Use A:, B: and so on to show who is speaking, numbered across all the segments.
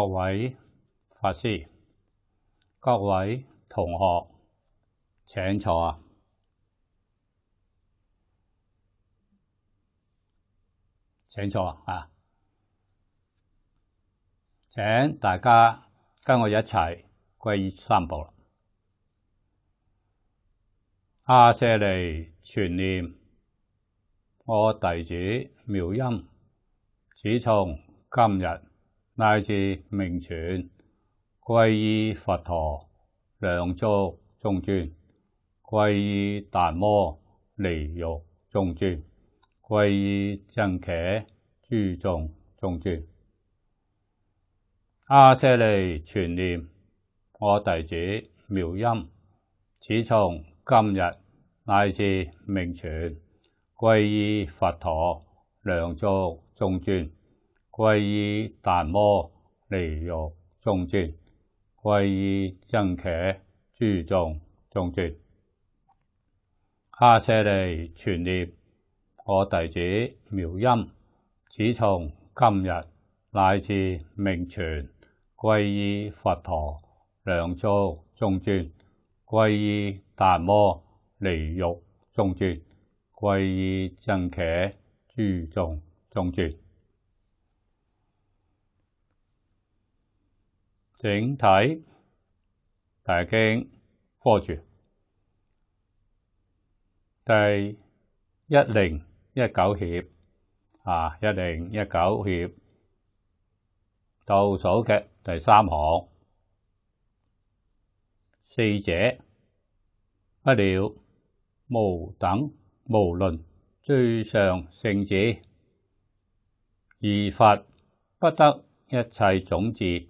A: 各位法师、各位同学，请坐啊，请坐啊请大家跟我一齐归三宝啦！阿舍利全念，我弟子妙音，只从今日。乃至名传归依佛陀，两足中尊；归依达摩、离欲中尊；归依正骑，诸众中尊。阿舍利全念，我弟子妙音，始从今日，乃至名传归依佛陀，两足尊尊。皈依达摩尼若中尊，皈依真茄诸众中尊。阿舍利全念我弟子妙音，只从今日乃至命存，皈依佛陀两足中尊，皈依达摩尼若中尊，皈依真茄诸众中尊。整体大经科住第一零一九协啊，一零一九协倒数嘅第三行四者不了无等无论最上圣旨，而佛不得一切种子。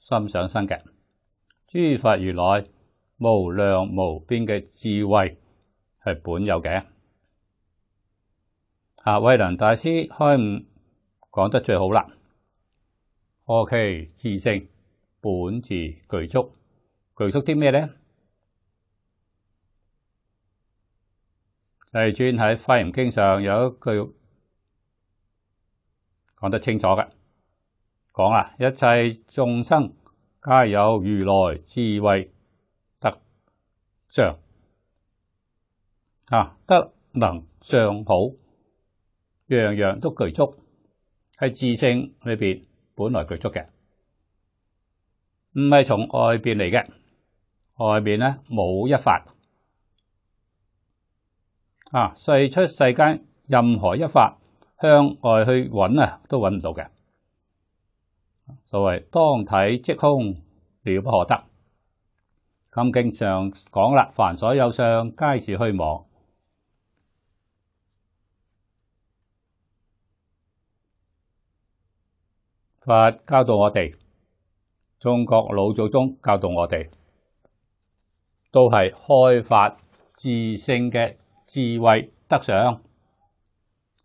A: 心想生嘅，诸法如来无量无边嘅智慧系本有嘅。阿慧能大师开悟讲得最好啦。O.K. 自性本自具足，具足啲咩咧？系转喺《法门经》上有一句讲得清楚嘅。讲啊，一切众生皆有如来智慧德相，啊，德能相好，样样都具足，系自性里边本来具足嘅，唔系从外边嚟嘅，外边咧冇一法，啊，世出世间任何一法向外去揾啊，都揾唔到嘅。所谓当体即空，了不可得。《咁经》常讲啦，凡所有相，皆是虚妄。佛教导我哋，中国老祖宗教导我哋，都系开发自性嘅智慧德相，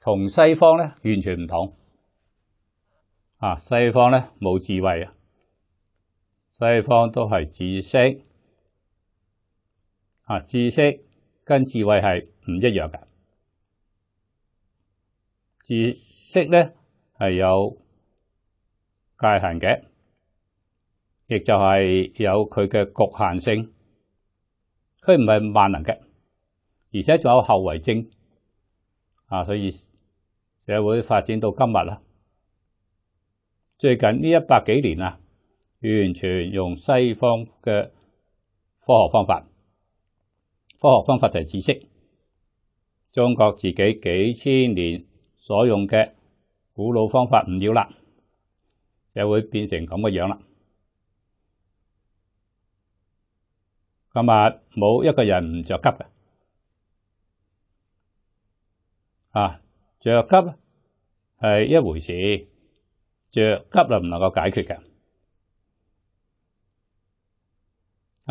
A: 同西方咧完全唔同。啊！西方咧冇智慧啊，西方都系知识啊，知识跟智慧系唔一样嘅。知识咧系有界限嘅，亦就系有佢嘅局限性，佢唔系万能嘅，而且仲有后遗症啊！所以社会发展到今日啦。最近呢一百几年啊，完全用西方嘅科学方法，科学方法就系知识，中国自己几千年所用嘅古老方法唔要啦，就会变成咁嘅样啦。今日冇一个人唔着急嘅，啊，着急系一回事。着急能唔能够解决嘅？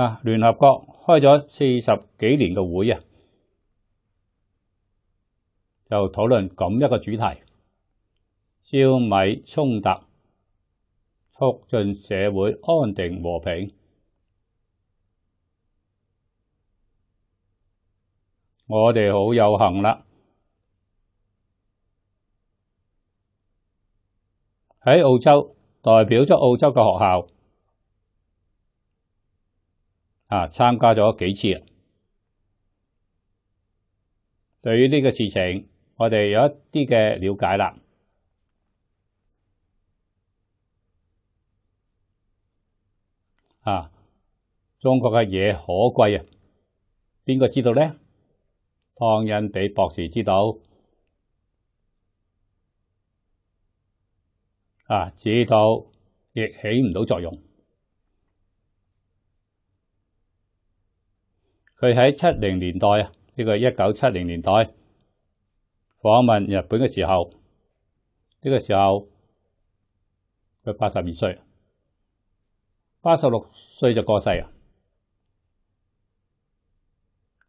A: 啊，联合国开咗四十几年嘅会啊，就讨论咁一个主题：，焦米冲突，促进社会安定和平。我哋好有幸啦。喺澳洲代表咗澳洲嘅学校啊，参加咗几次啊。对于呢个事情，我哋有一啲嘅了解啦。啊，中国嘅嘢可贵啊，边个知道咧？汤人比博士知道。啊！這套亦起唔到作用。佢喺七零年代啊，呢個一九七零年代訪問日本嘅時候，呢個時候佢八十二歲，八十六歲就過世啊！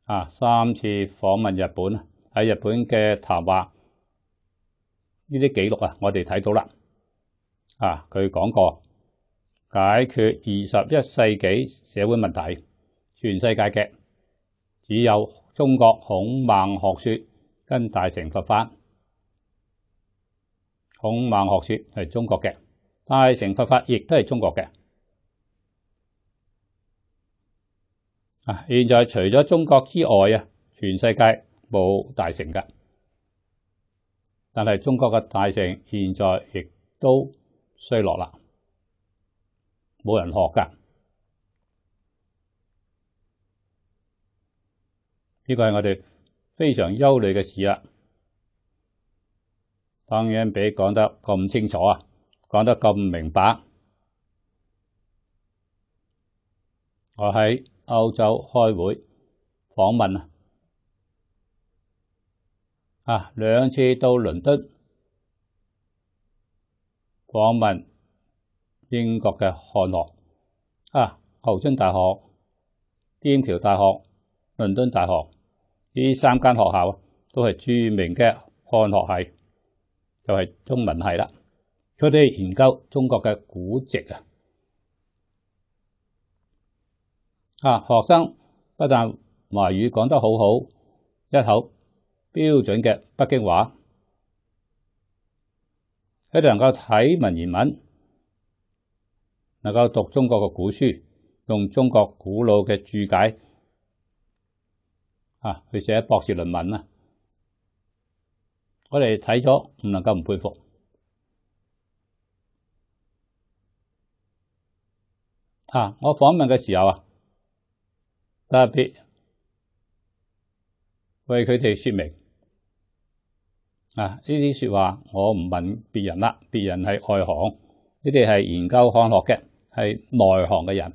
A: 啊，三次訪問日本喺日本嘅談話呢啲記錄啊，我哋睇到啦。啊！佢讲过，解决二十一世纪社会问题，全世界嘅只有中国孔孟学说跟大乘佛法。孔孟学说系中国嘅，大乘佛法亦都系中国嘅。啊！现在除咗中国之外啊，全世界冇大乘噶。但系中国嘅大乘现在亦都。衰落啦，冇人学噶，呢个系我哋非常忧虑嘅事啊！当然，俾讲得咁清楚啊，讲得咁明白。我喺欧洲开会访问啊，啊两次到伦敦。访问英国嘅汉学啊，牛津大学、天桥大学、伦敦大学呢三间学校都系著名嘅汉学系，就系中文系啦。佢哋研究中国嘅古籍啊，啊，学生不但华语讲得好好，一口标准嘅北京话。佢哋能够睇文言文，能够读中国嘅古书，用中国古老嘅注解啊去写博士论文啊，我哋睇咗唔能够唔佩服。啊，我访问嘅时候啊，特别为佢哋说明。啊！呢啲说话我唔问别人啦，别人系外行，你哋系研究汉学嘅，系内行嘅人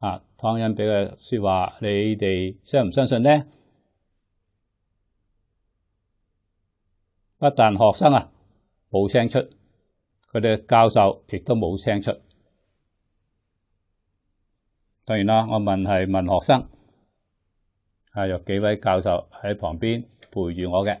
A: 啊。汤恩比嘅说话，你哋相唔相信呢？不但学生啊冇声出，佢哋教授亦都冇声出。当然啦，我问系问学生，啊，有几位教授喺旁边陪住我嘅。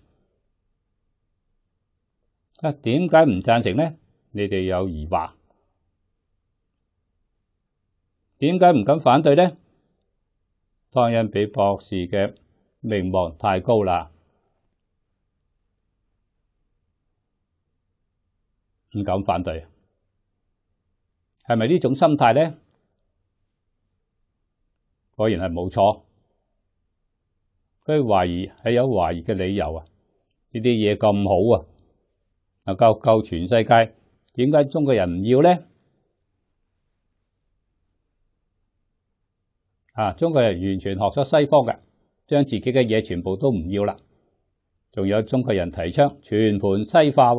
A: 啊？點解唔贊成咧？你哋有疑話？點解唔敢反對咧？當然俾博士嘅名望太高啦，唔敢反對。係咪呢種心態咧？果然係冇錯。佢懷疑係有懷疑嘅理由啊！呢啲嘢咁好啊！啊，够够全世界，点解中国人唔要咧？啊，中国人完全学咗西方嘅，将自己嘅嘢全部都唔要啦。仲有中国人提倡全盘西化，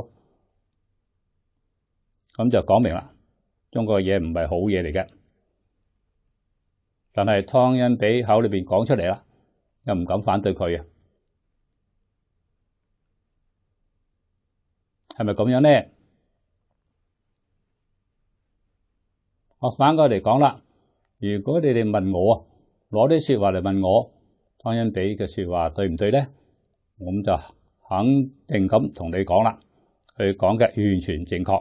A: 咁就讲明啦，中国嘢唔系好嘢嚟嘅。但系汤恩比口里边讲出嚟啦，又唔敢反对佢啊。系咪咁样呢？我反过嚟讲啦，如果你哋问我，啊，攞啲说话嚟问我，汤恩比嘅说话对唔对咧？我们就肯定咁同你讲啦，佢讲嘅完全正确，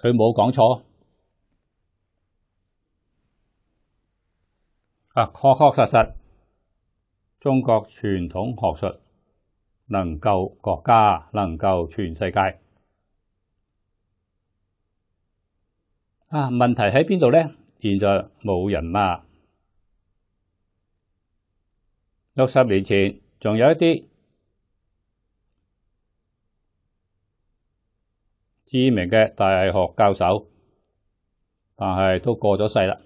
A: 佢冇讲错。啊，确确实实。中国传统学术能够国家，能够全世界啊！问题喺边度呢？现在冇人啦。六十年前仲有一啲知名嘅大学教授，但系都过咗世啦。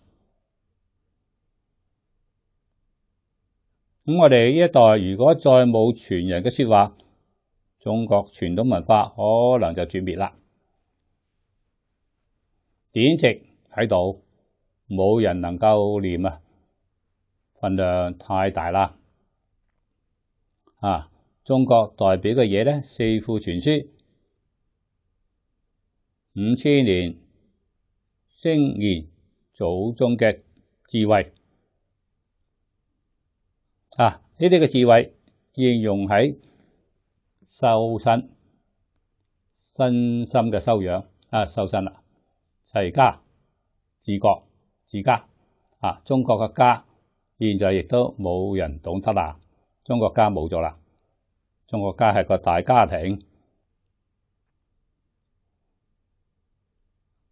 A: 咁我哋呢一代如果再冇傳人嘅说話，中國傳統文化可能就絕灭啦。典籍喺度，冇人能夠念啊，份量太大啦。啊，中國代表嘅嘢咧，四庫全書，五千年聖言，祖宗嘅智慧。啊！呢啲嘅智慧应用喺修身、身心嘅修养啊，修身啦，齐家、治国、治家啊。中国嘅家，现在亦都冇人懂得啦。中国家冇咗啦。中国家系个大家庭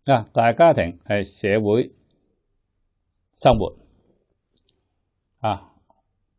A: 啊，大家庭系社会生活啊。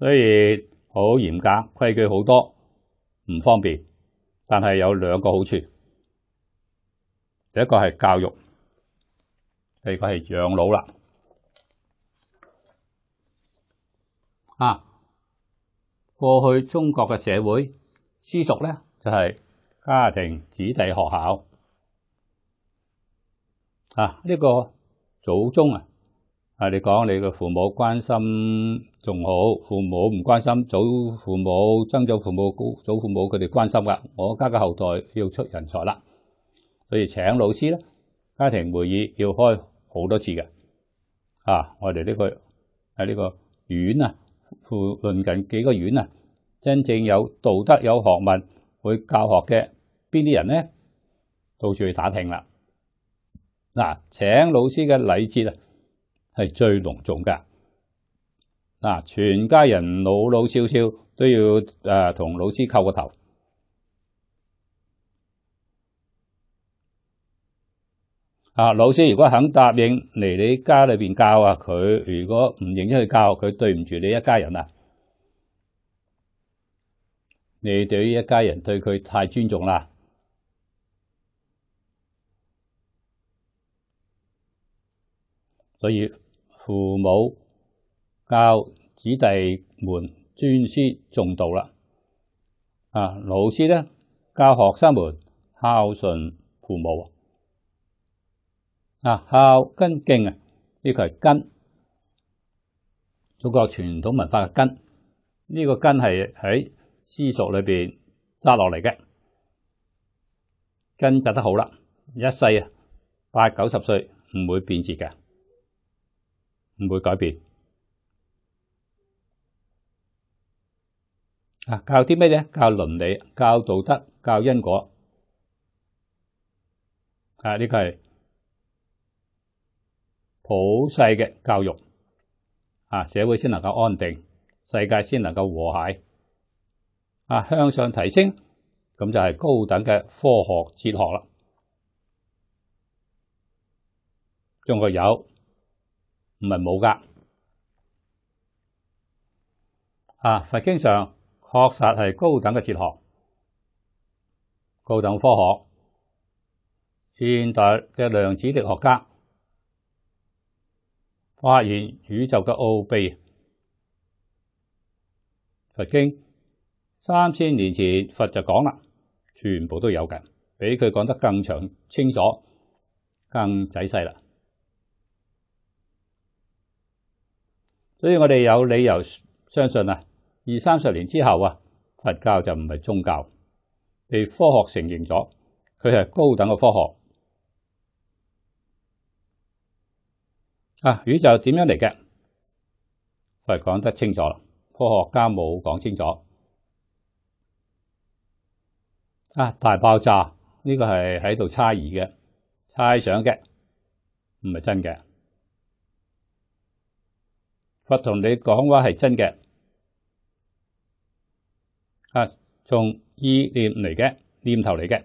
A: 所以好严格规矩好多唔方便，但系有两个好处，第一个系教育，第二个系养老啦。啊，过去中国嘅社会私塾咧就系家庭子弟学校啊，呢个祖宗啊。啊！你講你個父母關心仲好，父母唔關心祖父母、曾祖父母、祖父母佢哋關心噶。我家嘅後代要出人才啦，所以請老師咧。家庭會議要開好多次嘅。啊！我哋呢個喺呢个縣啊，附鄰近幾個院啊，真正有道德、有學問、會教學嘅邊啲人咧，到處去打聽啦。嗱，請老師嘅禮節啊！系最隆重噶。啊，全家人老老少少都要诶同老师叩个头。啊，老师如果肯答应嚟你家里边教啊，佢如果唔认真去教，佢对唔住你一家人啊。你对一家人对佢太尊重啦，所以。父母教子弟们尊师重道啦，啊，老师咧教学生们孝顺父母啊，孝跟敬啊，呢个系根，中国传统文化嘅根，呢个根系喺私塾里边扎落嚟嘅，根扎得好啦，一世啊，八九十岁唔会变节嘅。唔会改变啊！教啲咩咧？教伦理、教道德、教因果啊！呢个系普世嘅教育啊，社会先能够安定，世界先能够和谐啊，向上提升咁就系高等嘅科学哲学啦。中国有唔系冇噶啊！佛经上确实系高等嘅哲学、高等科学、现代嘅量子力学家发现宇宙嘅奥秘。佛经三千年前佛就讲啦，全部都有嘅，比佢讲得更长、清楚、更仔细啦。所以我哋有理由相信啊，二三十年之後啊，佛教就唔系宗教，被科學承認咗，佢系高等嘅科學啊。宇宙點樣嚟嘅？佛讲講得清楚，科學家冇講清楚啊！大爆炸呢個係喺度猜疑嘅、猜想嘅，唔係真嘅。佛同你讲话系真嘅，啊，从意念嚟嘅，念头嚟嘅，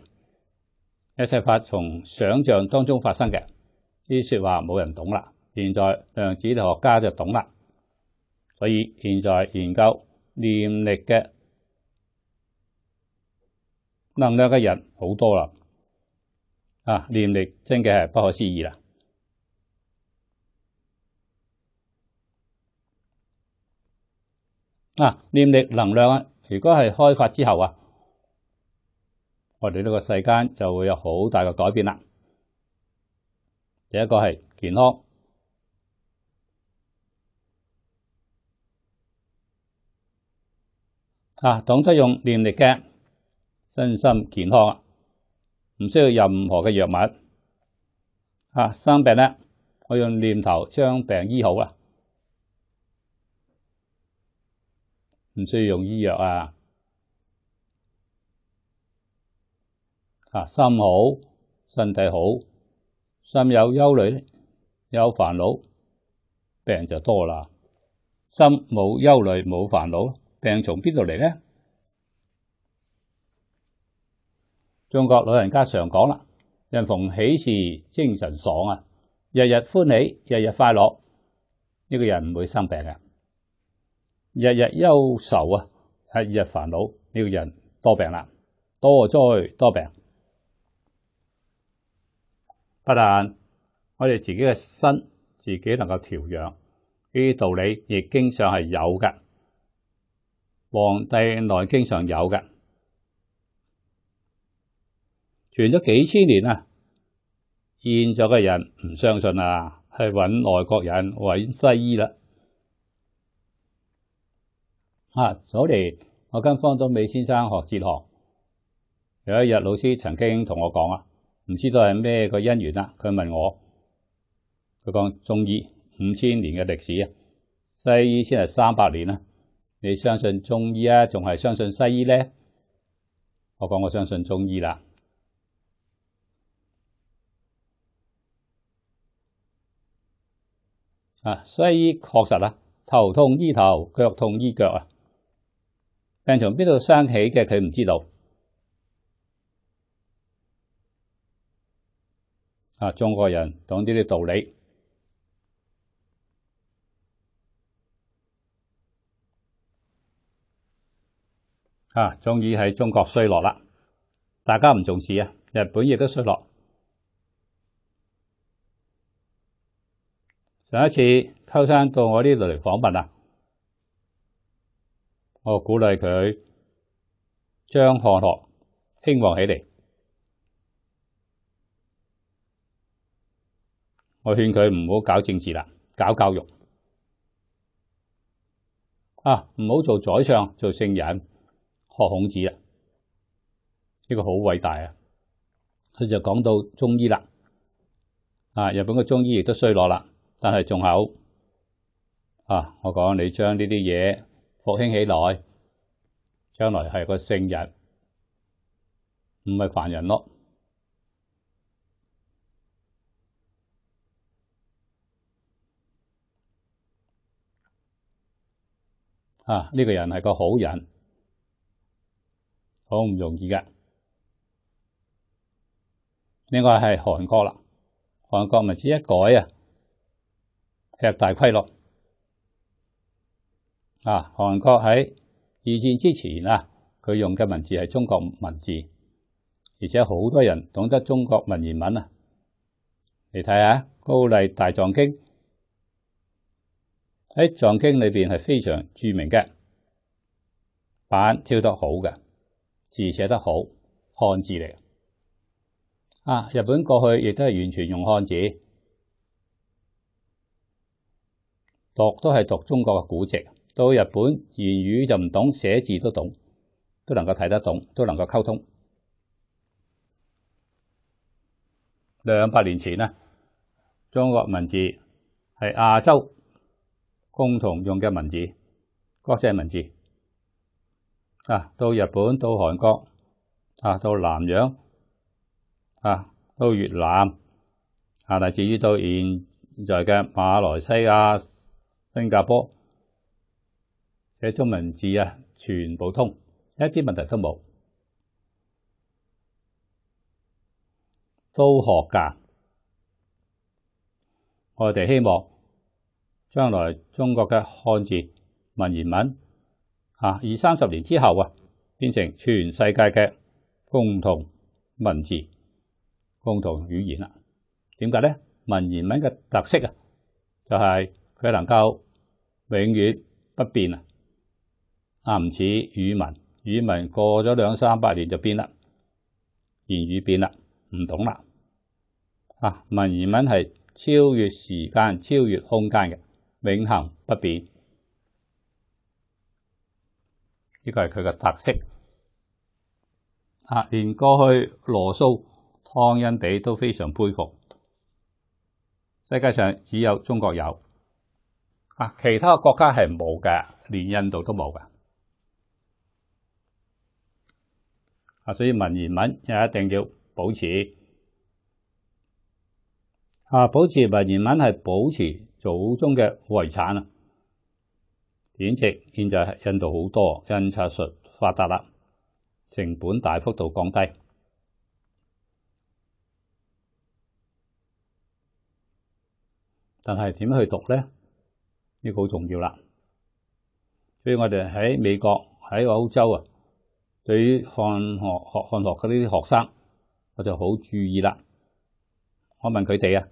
A: 一切法从想象当中发生嘅，啲说话冇人懂啦，现在量子学家就懂啦，所以现在研究念力嘅能量嘅人好多啦，啊，念力真嘅系不可思议啦。啊，念力能量啊！如果系开发之后啊，我哋呢个世间就会有好大嘅改变啦。第一个系健康啊，懂得用念力嘅身心健康啊，唔需要任何嘅药物啊，生病咧，我用念头将病医好啊。唔需要用医药啊！啊，心好，身体好，心有忧虑、有烦恼，病就多啦。心冇忧虑、冇烦恼，病从边度嚟呢？中国老人家常讲啦：，人逢喜事精神爽啊，日日欢喜，日日快乐，呢个人唔会生病嘅。日日忧愁啊，日日烦恼，呢个人多病啦，多灾多病。不但我哋自己嘅身自己能够调养，呢啲道理亦经常系有嘅，黄帝内经常有嘅，传咗几千年啦。现在嘅人唔相信啊，去揾外国人搵西医啦。啊！早嚟，我跟方东美先生学哲学。有一日，老师曾经同我讲啊，唔知道系咩个因缘啦。佢问我，佢讲中医五千年嘅历史啊，西医先系三百年啦。你相信中医啊，仲系相信西医咧？我讲我相信中医啦。啊，西医确实啊，头痛医头，脚痛医脚啊。病从边度生起嘅，佢唔知道。啊，中国人懂呢啲道理。啊，终于喺中国衰落啦！大家唔重视啊，日本亦都衰落。上一次秋生到我呢度嚟访问啊。我鼓励佢将汉学兴旺起嚟。我劝佢唔好搞政治啦，搞教育啊，唔好做宰相，做圣人，学孔子啊。呢个好伟大啊！佢就讲到中医啦，啊，日本嘅中医亦都衰落啦，但系仲好啊。我讲你将呢啲嘢。复兴起来，将来系个圣人，唔系凡人咯。啊，呢个人系个好人，好唔容易噶。呢个系韩国啦，韩国咪字一改啊，吃大亏咯。啊，韓國喺二戰之前啊，佢用嘅文字係中國文字，而且好多人懂得中國文言文啊。你睇下《高麗大藏經》，喺藏經裏边係非常著名嘅，版挑得好嘅，字寫得好，漢字嚟。啊，日本過去亦都係完全用漢字，讀都係讀中國嘅古籍。到日本，言語就唔懂，寫字都懂，都能夠睇得懂，都能夠溝通。兩百年前呢，中國文字係亞洲共同用嘅文字，國际文字啊。到日本、到韓國啊、到南洋啊、到越南啊，乃至於到現在嘅馬來西亞、新加坡。嘅中文字啊，全部通，一啲问题都冇。都學噶，我哋希望將來中國嘅漢字文言文啊，二三十年之後啊，變成全世界嘅共同文字、共同語言啦。點解咧？文言文嘅特色啊，就係佢能夠永遠不變啊！啊！唔似語文，語文過咗兩三百年就變啦，言語變啦，唔同啦。啊，文言文係超越時間、超越空間嘅，永恒不變。呢個係佢嘅特色。啊，連過去羅素、湯因比都非常佩服。世界上只有中國有啊，其他國家係冇嘅，連印度都冇嘅。啊！所以文言文也一定要保持啊！保持文言文系保持祖宗嘅遗产啊！典知现在印度好多印刷术发达啦，成本大幅度降低，但系点去读咧？呢个好重要啦！所以我哋喺美国喺欧洲啊～对于汉学学汉学嗰啲学生，我就好注意啦。我问佢哋啊，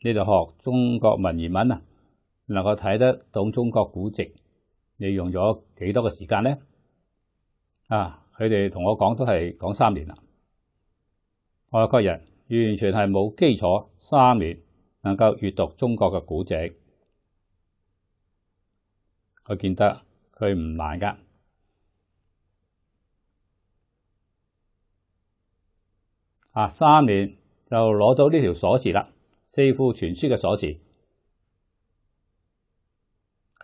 A: 你哋学中国文言文啊，能够睇得到中国古籍，你用咗几多嘅时间咧？啊，佢哋同我讲都系讲三年啦。我确人完全系冇基础，三年能够阅读中国嘅古籍，我见得佢唔难噶。啊！三年就攞到呢條鎖匙啦，四庫全書嘅鎖匙，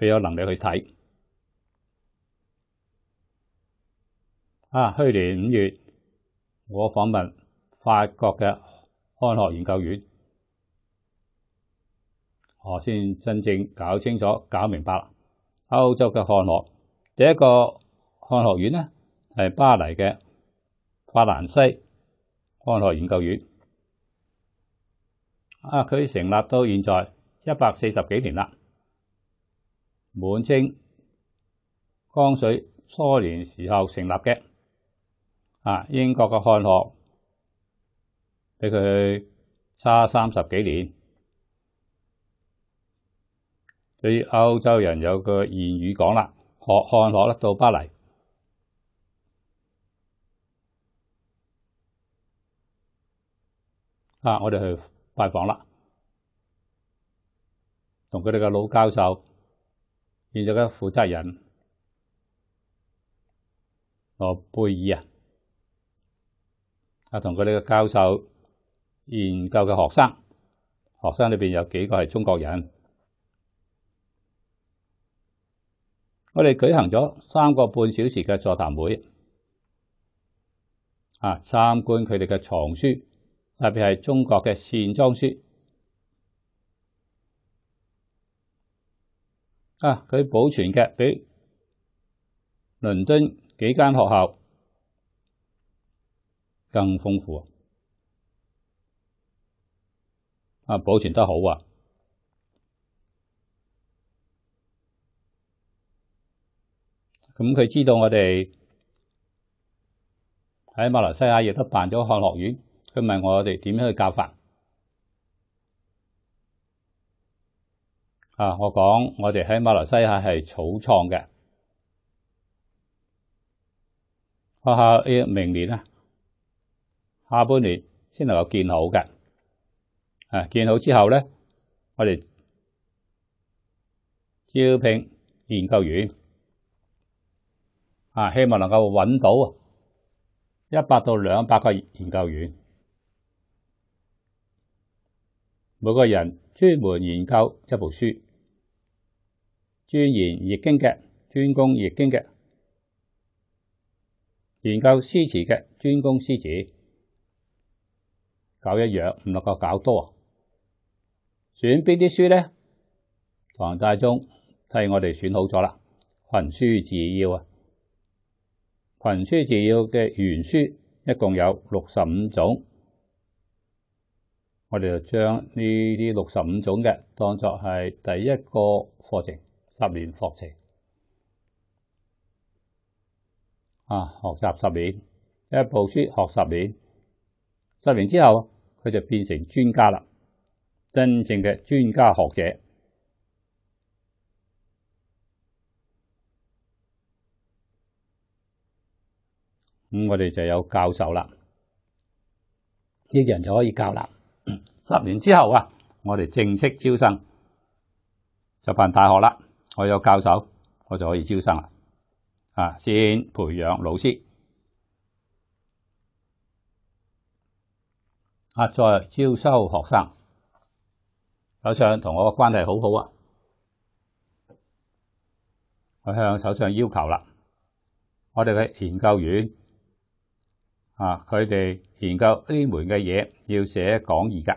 A: 佢有能力去睇。啊！去年五月，我訪問法國嘅漢學研究院，我先真正搞清楚、搞明白啦。歐洲嘅漢學，第一個漢學院呢，係巴黎嘅法蘭西。汉学研究院啊，佢成立到现在一百四十几年啦。满清江水初年时候成立嘅啊，英国嘅汉学比佢差三十几年。对以欧洲人有个谚语讲啦：学汉学得到巴黎。啊！我哋去拜訪啦，同佢哋嘅老教授，現在嘅負責人，罗貝爾啊，啊同佢哋嘅教授、研究嘅學生，學生裏边有幾個係中國人。我哋舉行咗三個半小時嘅座談會，啊參觀佢哋嘅藏書。特別係中國嘅善裝書啊，佢保存嘅比倫敦幾間學校更豐富啊，保存得好啊！咁佢知道我哋喺馬來西亞亦都辦咗汉學院。佢問我哋點樣去教法啊？我講我哋喺馬來西亞係草创嘅学校，要明年啊下半年先能夠建好嘅啊。建好之後咧，我哋招聘研究员啊，希望能夠揾到一百到兩百個研究员。每个人专门研究一部书，专研易经嘅，专攻易经嘅；研究诗词嘅，专攻诗词。搞一样唔能够搞多。选边啲书呢？唐太宗替我哋选好咗啦。群书治要啊，群书治要嘅原书一共有六十五种。我哋就将呢啲六十五种嘅当作系第一个课程，十年课程啊，学习十年，一部书学十年，十年之后佢就变成专家啦，真正嘅专家学者。咁我哋就有教授啦，一人就可以教啦。十年之後啊，我哋正式招生就办大学啦。我有教授，我就可以招生啦。啊，先培养老师，啊，再招收学生。首相同我嘅关系好好啊，我向首相要求啦。我哋嘅研究院。啊，佢哋研究呢门嘅嘢，要写讲义噶。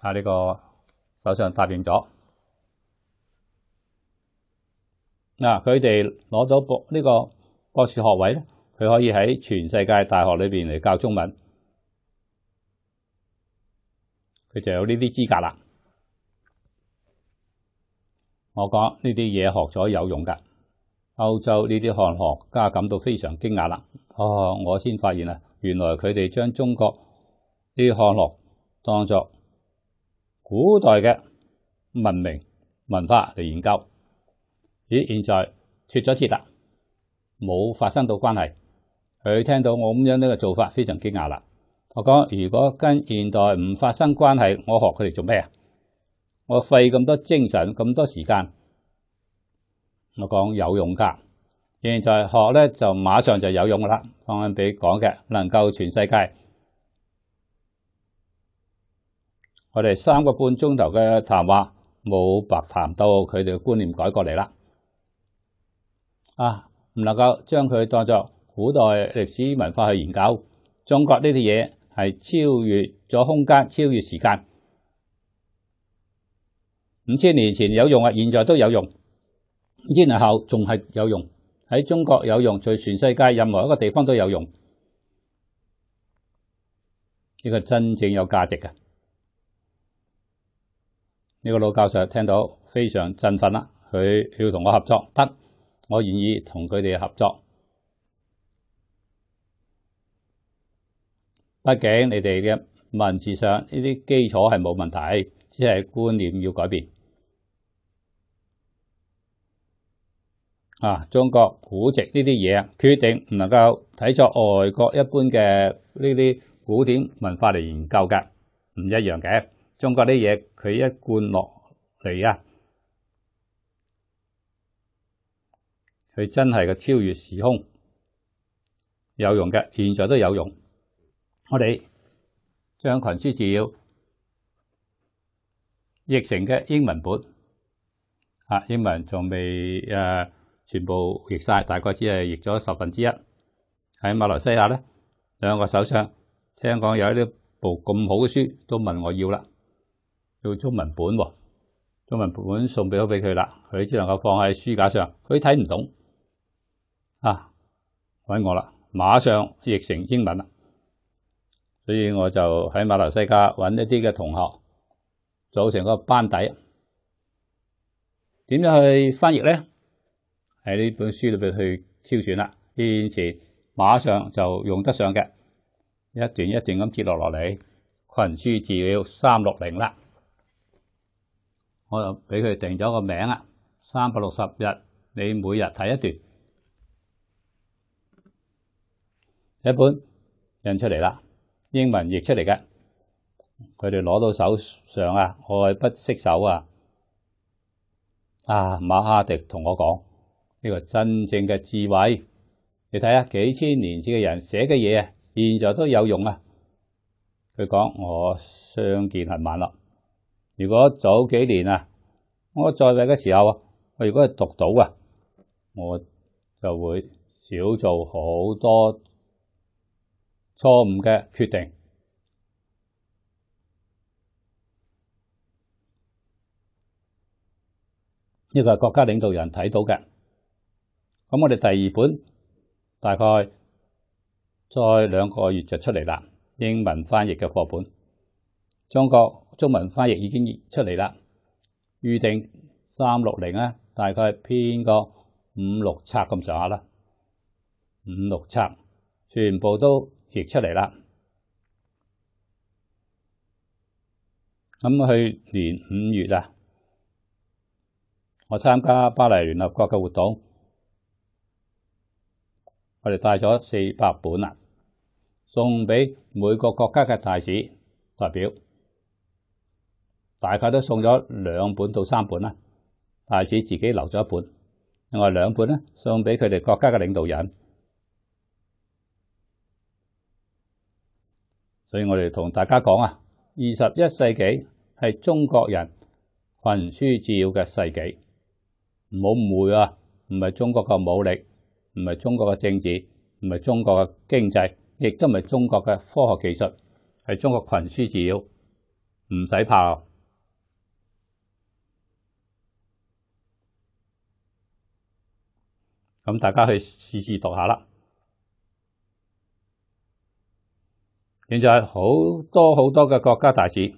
A: 啊！呢個首相答應咗嗱，佢哋攞咗博呢個博士學位咧，佢可以喺全世界大學裏边嚟教中文，佢就有呢啲資格啦。我講呢啲嘢學咗有用噶，歐洲呢啲學學家感到非常驚訝啦。哦，我先發現啊，原來佢哋將中國呢汉學當作。古代嘅文明文化嚟研究，咦？现在脱咗脱啦，冇发生到关系。佢听到我咁样呢个做法，非常惊讶啦。我讲如果跟现代唔发生关系，我学佢哋做咩啊？我费咁多精神，咁多时间，我讲有用噶。现在学咧就马上就有用噶啦，我啱比讲嘅，能够全世界。我哋三个半钟头嘅谈话冇白谈到，佢哋嘅观念改过嚟啦。啊，唔能够将佢当作古代历史文化去研究。中国呢啲嘢系超越咗空间，超越时间。五千年前有用啊，现在都有用。年后仲系有用，喺中国有用，在全世界任何一个地方都有用。呢个真正有价值嘅。呢个老教授听到非常振奋啦，佢要同我合作，得，我愿意同佢哋合作。毕竟你哋嘅文字上呢啲基础系冇问题，只系观念要改变。啊，中国古籍呢啲嘢，决定唔能够睇作外国一般嘅呢啲古典文化嚟研究嘅，唔一样嘅。中國啲嘢佢一貫落嚟啊！佢真係個超越時空有用嘅，現在都有用。我哋將群書治要譯成嘅英文本啊，英文仲未诶全部譯晒，大概只係譯咗十分之一。喺馬來西亞咧，兩個首相聽講有一啲部咁好嘅書都問我要啦。做中文本，中文本送俾咗俾佢啦。佢只能够放喺书架上，佢睇唔懂啊，揾我啦。馬上譯成英文啦，所以我就喺馬來西亚揾一啲嘅同學，組成個班底，點樣去翻譯咧？喺呢本書裏边去挑選啦，坚持馬上就用得上嘅，一段一段咁接落落嚟，群書治料三六零啦。我就俾佢定咗个名啊，三百六十日，你每日睇一段，一本印出嚟啦，英文译出嚟嘅，佢哋攞到手上啊，爱不释手啊！啊，马哈迪同我讲呢个真正嘅智慧，你睇下几千年前嘅人写嘅嘢啊，现在都有用啊！佢讲我相见恨晚啦。如果早幾年啊，我在位嘅時候，我如果係讀到啊，我就會少做好多錯誤嘅決定。呢個系國家領導人睇到嘅。咁我哋第二本大概再兩個月就出嚟啦，英文翻譯嘅課本，中國。中文翻譯已經出嚟啦。預定三六零咧，大概編個五六冊咁上下啦，五六冊全部都譯出嚟啦。咁去年五月啊，我參加巴黎聯合國嘅活動，我哋帶咗四百本啊，送俾每個國家嘅大使代表。大概都送咗两本到三本啦，大使自己留咗一本，另外两本咧送俾佢哋国家嘅领导人。所以我哋同大家讲啊，二十一世纪系中国人群书治要嘅世纪，唔好误会啊，唔系中国嘅武力，唔系中国嘅政治，唔系中国嘅经济，亦都唔系中国嘅科学技术，系中国群书治要，唔使怕。咁大家去試試讀下啦！現在好多好多嘅國家大使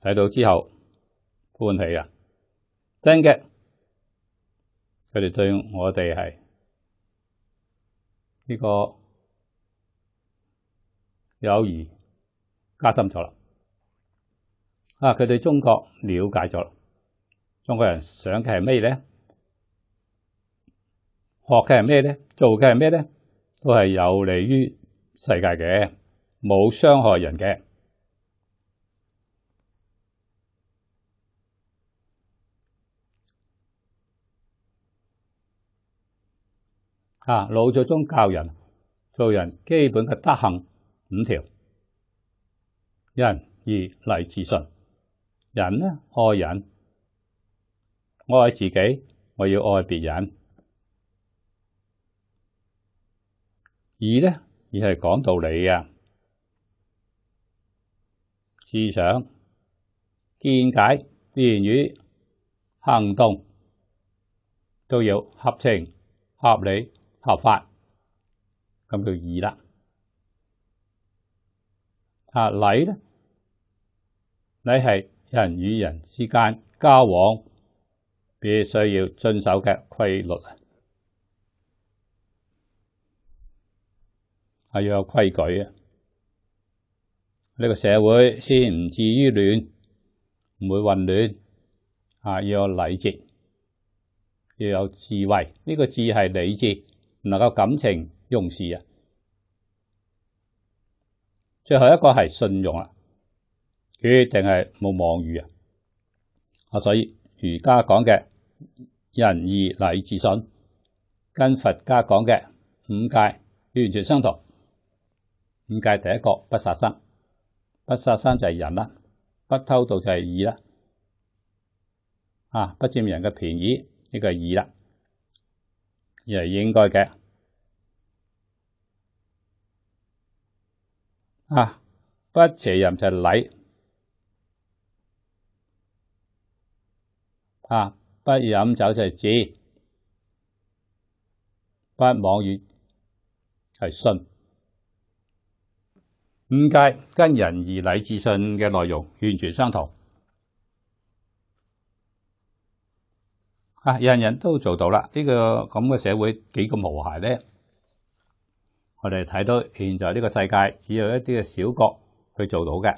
A: 睇到之後，歡喜啊！真嘅，佢哋對我哋係呢個友誼加深咗啦！啊，佢對中國了解咗，中國人想嘅係咩咧？学嘅系咩咧？做嘅系咩咧？都系有利于世界嘅，冇伤害人嘅。啊，老祖宗教人做人基本嘅德行五条：，一、二、立自信；，人呢？爱人，爱自己，我要爱别人。二咧，而系讲道理啊，思想、见解、言语、行动都要合情、合理、合法，咁就二啦。啊，礼咧，礼系人与人之间交往必须要遵守嘅规律啊。系要有规矩啊！呢个社会先唔至于乱，唔会混乱。啊，要有礼节，要有智慧。呢个智系理智，唔能够感情用事啊！最后一个系信用啊，决定系冇妄语啊！啊，所以儒家讲嘅仁义礼智信，跟佛家讲嘅五戒完全相同。五戒第一个不杀生，不杀生就系人啦；不偷盗就系义啦，啊不占人嘅便宜呢个系义啦，亦系应该嘅。啊不邪淫就系礼，啊不饮酒就系智，不妄语系信。五戒跟仁义礼智信嘅内容完全相同啊！人人都做到啦。呢个咁嘅社会几咁和谐咧？我哋睇到现在呢个世界只有一啲嘅小国去做到嘅，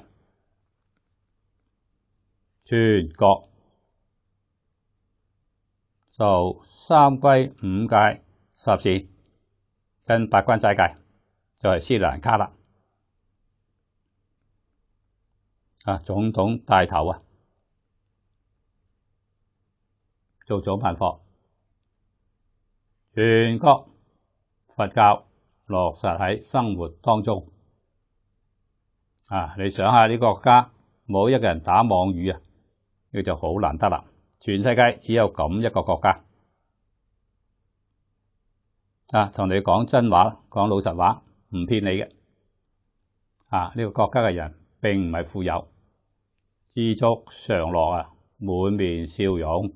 A: 全国就三规五戒十事跟八关斋戒就系斯兰卡啦。啊！总统带头啊，做早办课，全国佛教落实喺生活当中。啊！你想下呢国家冇一个人打网语啊，呢就好难得啦！全世界只有咁一个国家。啊！同你讲真话，讲老实话，唔骗你嘅。啊！呢个国家嘅人并唔系富有。知足常乐啊，满面笑容，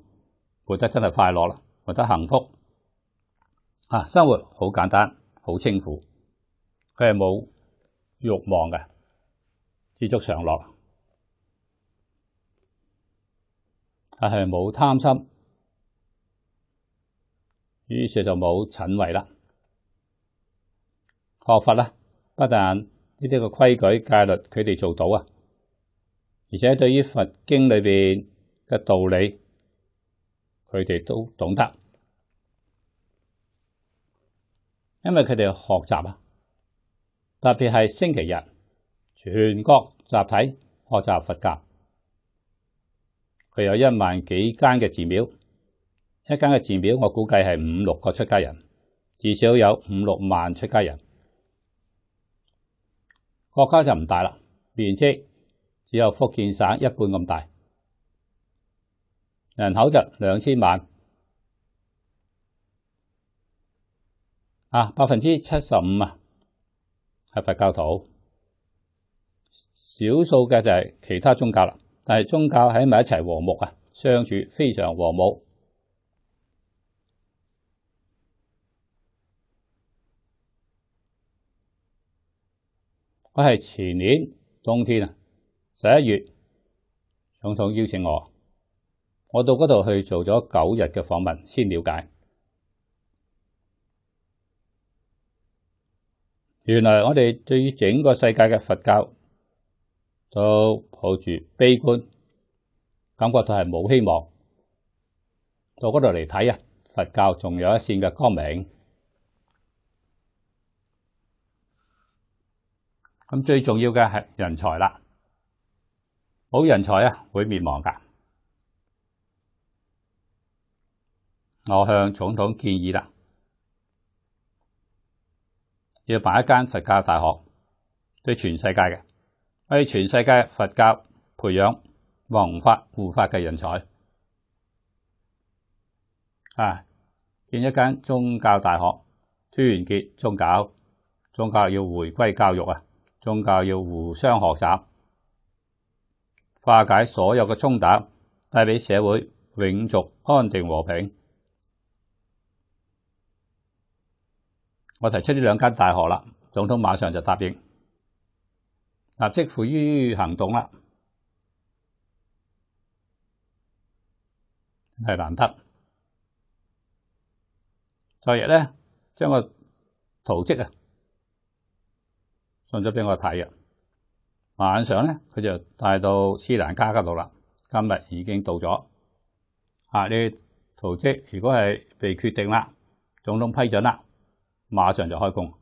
A: 活得真系快乐啦，活得幸福啊！生活好简单，好清苦，佢系冇欲望嘅，知足常乐，但系冇贪心，于是就冇蠢为啦。学佛啦，不但呢啲个规矩戒律，佢哋做到啊。而且對於佛經裏边嘅道理，佢哋都懂得，因為佢哋學習啊，特別係星期日全國集體學習佛教。佢有一萬幾間嘅寺廟，一間嘅寺廟我估計係五六個出家人，至少有五六萬出家人。國家就唔大啦，面積。只有福建省一半咁大，人口就兩千萬啊！百分之七十五啊，係佛教徒，少數嘅就係其他宗教啦。但係宗教喺埋一齊和睦啊，相處非常和睦。我係前年冬天啊。十一月，总统邀请我，我到嗰度去做咗九日嘅访问，先了解。原来我哋对整个世界嘅佛教都抱住悲观，感觉到系冇希望。到嗰度嚟睇啊，佛教仲有一线嘅光明。咁最重要嘅系人才啦。好人才啊，会灭亡噶。我向总统建议啦，要办一间佛教大学，对全世界嘅，去全世界佛教培养弘法护法嘅人才啊。建一间宗教大学，朱元杰宗教宗教要回归教育啊，宗教要互相学习。化解所有嘅衝突，带俾社會永續安定和平。我提出呢兩間大學啦，總統馬上就答應，立即付於行動啦，系係難得。昨日咧，將個圖蹟啊，上咗俾我睇啊。晚上咧，佢就帶到斯蘭加嗰度啦。今日已經到咗，啊！呢图資如果系被決定啦，總統批准啦，馬上就開工。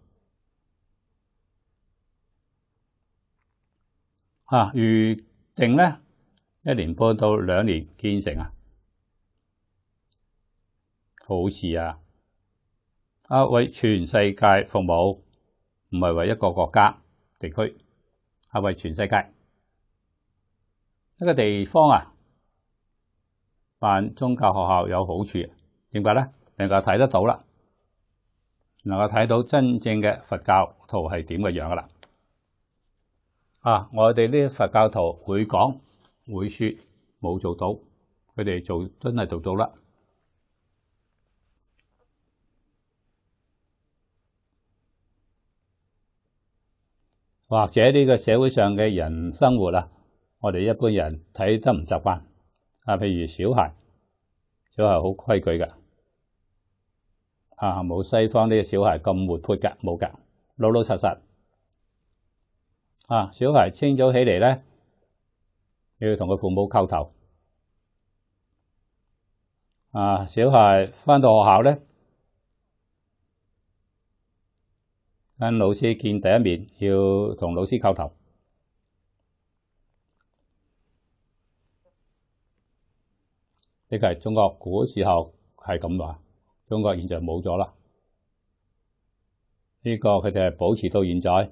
A: 啊！預定咧，一年半到兩年建成啊！好事啊！啊，為全世界服務，唔係為一個國家地區。系为全世界一个地方啊，办宗教学校有好处，点解咧？能够睇得到啦，能够睇到真正嘅佛教徒系点嘅样噶啦。啊，我哋呢啲佛教徒会讲会说，冇做到，佢哋做真系做到啦。或者呢个社会上嘅人生活啊，我哋一般人睇得唔习惯啊。譬如小孩，小孩好规矩噶，啊，冇西方啲小孩咁活泼噶，冇噶，老老实实啊。小孩清早起嚟咧，要同佢父母叩头啊。小孩翻到学校咧。跟老师见第一面要同老师叩头，呢个系中国古时候系咁话，中国现在冇咗啦。呢个佢哋系保持到现在，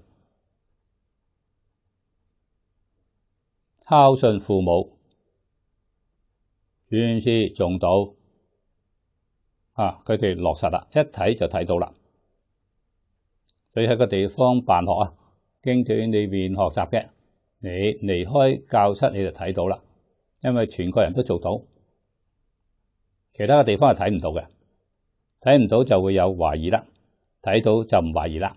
A: 孝顺父母，尊师重道，啊，佢哋落实啦，一睇就睇到啦。你喺个地方办学啊，经卷里边学习嘅，你离开教室你就睇到啦，因为全国人都做到，其他嘅地方系睇唔到嘅，睇唔到就会有怀疑啦，睇到就唔怀疑啦。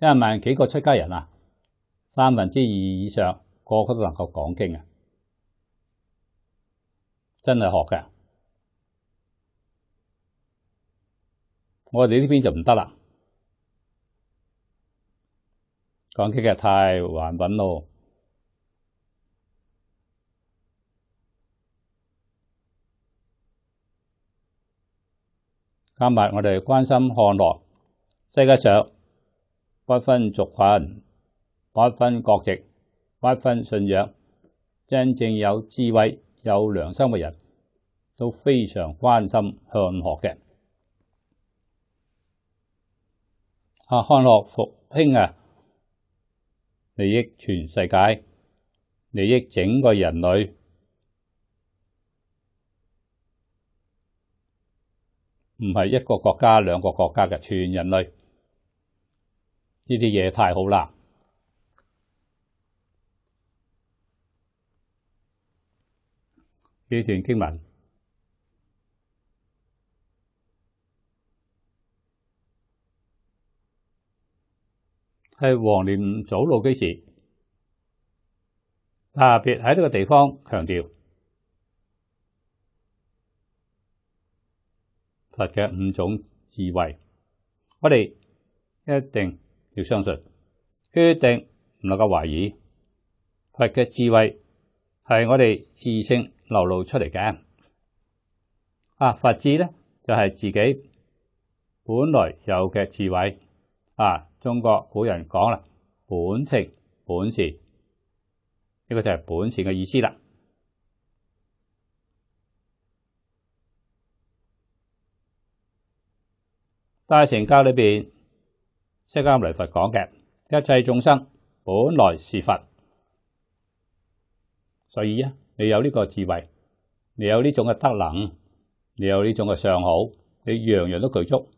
A: 一万几个出家人啊，三分之二以上个个都能够讲经啊，真系学嘅。我哋呢边就唔得啦，讲起嘅太玩稳咯。今日我哋关心向学，世界上不分族群、不分国籍、不分信仰，真正有智慧、有良心嘅人都非常关心向学嘅。啊！看落復興啊！利益全世界，利益整個人類，唔係一個國家、兩個國家嘅全人類，呢啲嘢太好啦！呢段經文。系黄连祖老居士特别喺呢个地方强调佛嘅五种智慧，我哋一定要相信，决定唔能够怀疑佛嘅智慧系我哋自性流露出嚟嘅。啊，佛智咧就系自己本来有嘅智慧啊。中國古人講啦，本性本事，呢個就係本善嘅意思啦。大乘教裏边，釋迦牟尼佛講嘅一切眾生本來是佛，所以啊，你有呢個智慧，你有呢種嘅德能，你有呢種嘅相好，你樣樣都具足。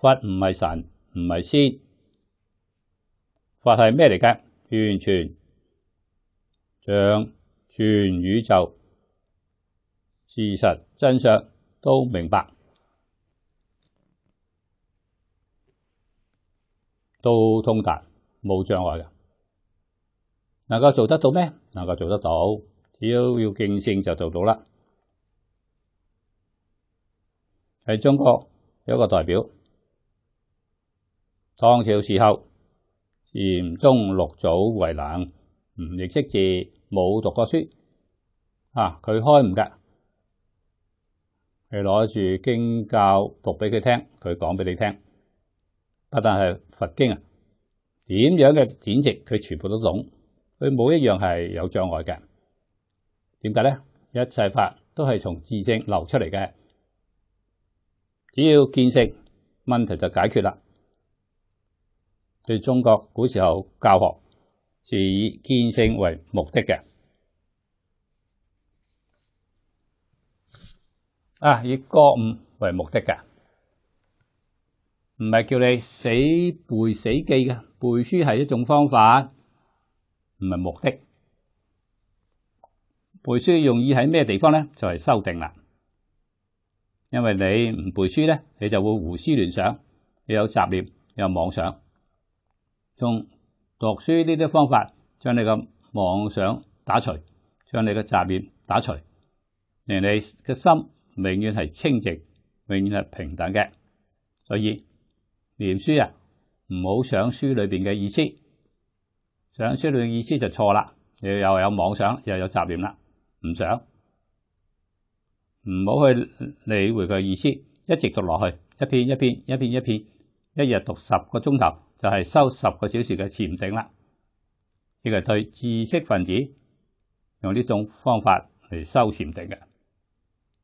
A: 佛唔系神，唔系仙，佛系咩嚟嘅？完全像全宇宙事实真相都明白，都通达，冇障碍嘅，能够做得到咩？能够做得到，只要要敬性就做到啦。喺中国有一个代表。唐朝时候，严宗六祖为能唔识字，冇读过书啊。佢开唔噶，佢攞住经教读俾佢听，佢讲俾你听。不但系佛经啊，点样嘅典籍，佢全部都懂。佢冇一样系有障碍嘅。点解咧？一切法都系从自证流出嚟嘅，只要见识，问题就解决啦。對中國古時候教學是以見性為目的嘅，啊，以觉悟為目的嘅，唔係叫你死背死記嘅。背書係一種方法，唔係目的。背書用意喺咩地方咧？就係修订啦。因為你唔背書咧，你就會胡思亂想，你有雜念，有妄想。用讀書呢啲方法，將你個妄想打除，將你嘅杂念打除，令你嘅心永遠係清净，永遠係平等嘅。所以念書啊，唔好想書裏边嘅意思，想書裏嘅意思就錯啦，又又有妄想又有杂念啦，唔想，唔好去理会佢意思，一直讀落去，一篇一篇一篇一篇，一日讀十個鐘頭。就系收十个小时嘅潛定啦，呢个对知识分子用呢种方法嚟收潛定嘅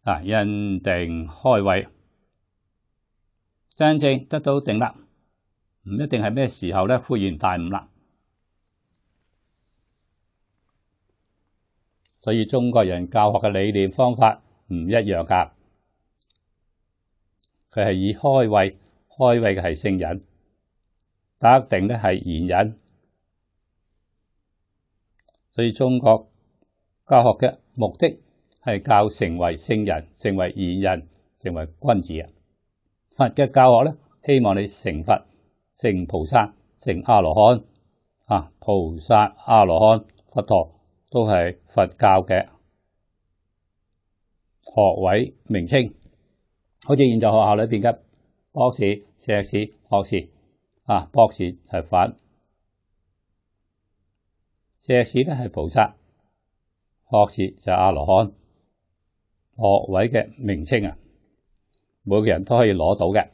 A: 啊，因定开胃，真正得到定啦，唔一定系咩时候咧，呼然大悟啦。所以中国人教学嘅理念方法唔一样噶，佢系以开胃，开胃嘅系圣人。打定咧係賢人，所以中國教學嘅目的係教成為聖人、成為賢人、成為君子啊！佛嘅教學咧，希望你成佛、成菩薩、成阿羅漢啊！菩薩、阿羅漢、佛陀都係佛教嘅學位名稱，好似現在學校裏边嘅博士、碩士、学士。啊！博士系佛，谢士咧系菩萨，博士就阿罗汉学位嘅名称啊。每个人都可以攞到嘅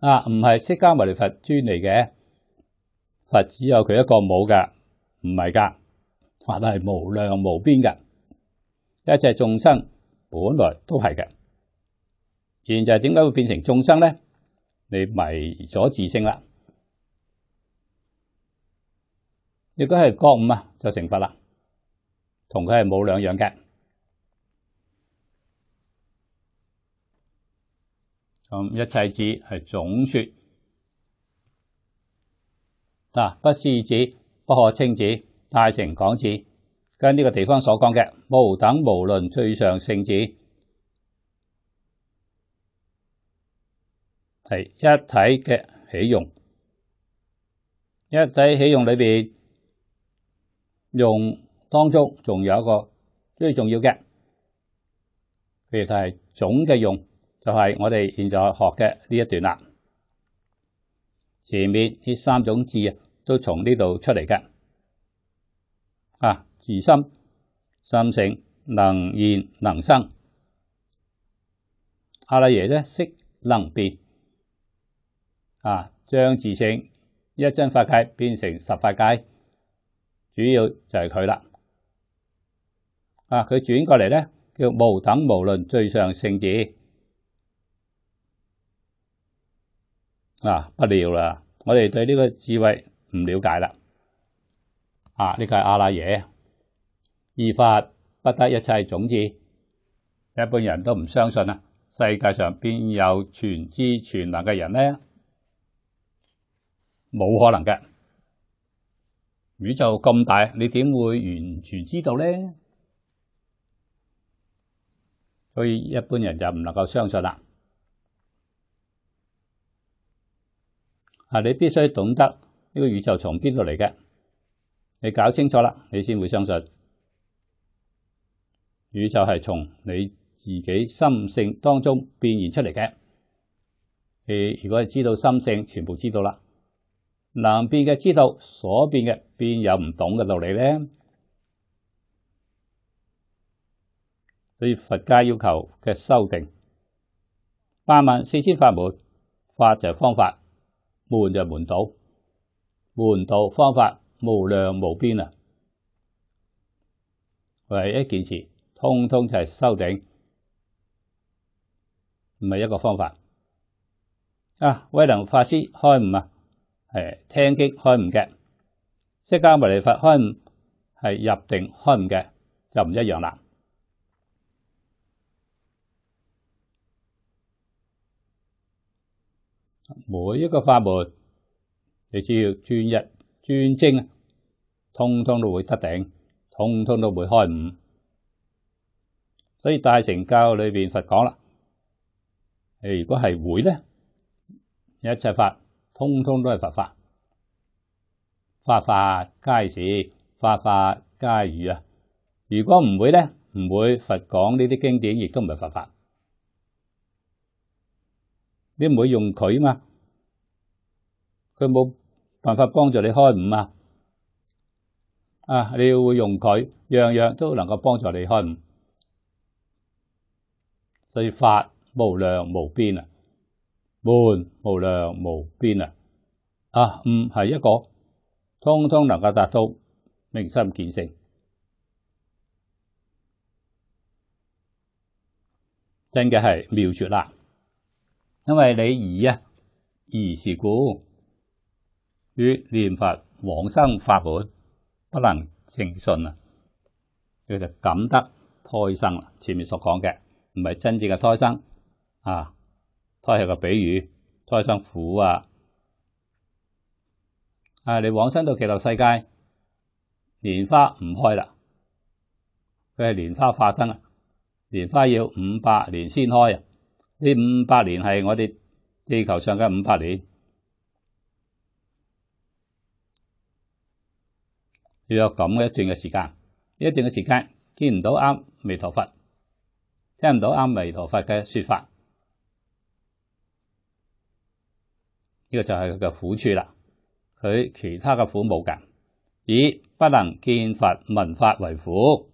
A: 啊，唔系释迦牟尼佛专嚟嘅佛，只有佢一个冇嘅，唔系噶佛系无量无边嘅，一切众生本来都系嘅。现在点解会变成众生咧？你迷咗自性啦，如果系觉悟啊，就成佛啦，同佢系冇两样嘅。咁一切子系总说嗱，不思议子、不可称子、大情讲子，跟呢个地方所讲嘅无等无论最上圣子。系一體嘅起用，一體起用裏边用當中仲有一個最重要嘅，譬如就係總嘅用，就係我哋現在學嘅呢一段啦。前面呢三種字啊，都從呢度出嚟嘅啊，自心、心性、能言、能生，阿賴耶咧識能別。啊，将自性一真法界变成十法界，主要就系佢啦。啊，佢转过嚟咧叫无等无论最上圣子啊，不料啦，我哋对呢个智慧唔了解啦。啊，呢个系阿拉耶二法不得一切种子，一般人都唔相信啊。世界上边有全知全能嘅人呢？冇可能嘅宇宙咁大，你点会完全知道咧？所以一般人就唔能够相信啦。啊，你必须懂得呢个宇宙从边度嚟嘅？你搞清楚啦，你先会相信宇宙系从你自己心性当中变现出嚟嘅。你如果系知道心性，全部知道啦。难变嘅知道，所变嘅变有唔懂嘅道理咧。所以佛家要求嘅修定，八万四千法门，法就方法，门就门道，门道方法无量无边啊！唯一件事，通通就系修定，唔系一个方法啊！威能法师开悟啊！诶，听击开悟嘅释迦牟尼佛开悟系入定开悟嘅，就唔一样啦。每一个法门，你只要专一专精通通都会得定，通通都会开悟。所以大成教里边佛讲啦，诶，如果系会咧，一切法。通通都系佛法，法法皆是，法法皆如啊！如果唔会咧，唔会佛讲呢啲经典，亦都唔系佛法。你唔会用佢嘛？佢冇办法帮助你开悟啊！啊，你要会用佢，样样都能够帮助你开悟。所以法无量无边啊！无无量无边啊！啊，唔系一个，通通能够达到明心见性，真嘅系妙绝啦！因为你疑啊，疑是故与念佛往生法门不能正信啊！叫做感得胎生啦，前面所讲嘅唔系真正嘅胎生啊！胎系个比喻，胎生苦啊！啊，你往生到极乐世界，莲花唔开啦。佢系莲花化身啊！莲花要五百年先开啊！呢五百年系我哋地球上嘅五百年，要有咁嘅一段嘅时间，一段嘅时间见唔到啱弥陀佛，听唔到啱弥陀佛嘅说法。呢个就系佢嘅苦处啦，佢其他嘅苦冇噶，以不能见佛闻法为苦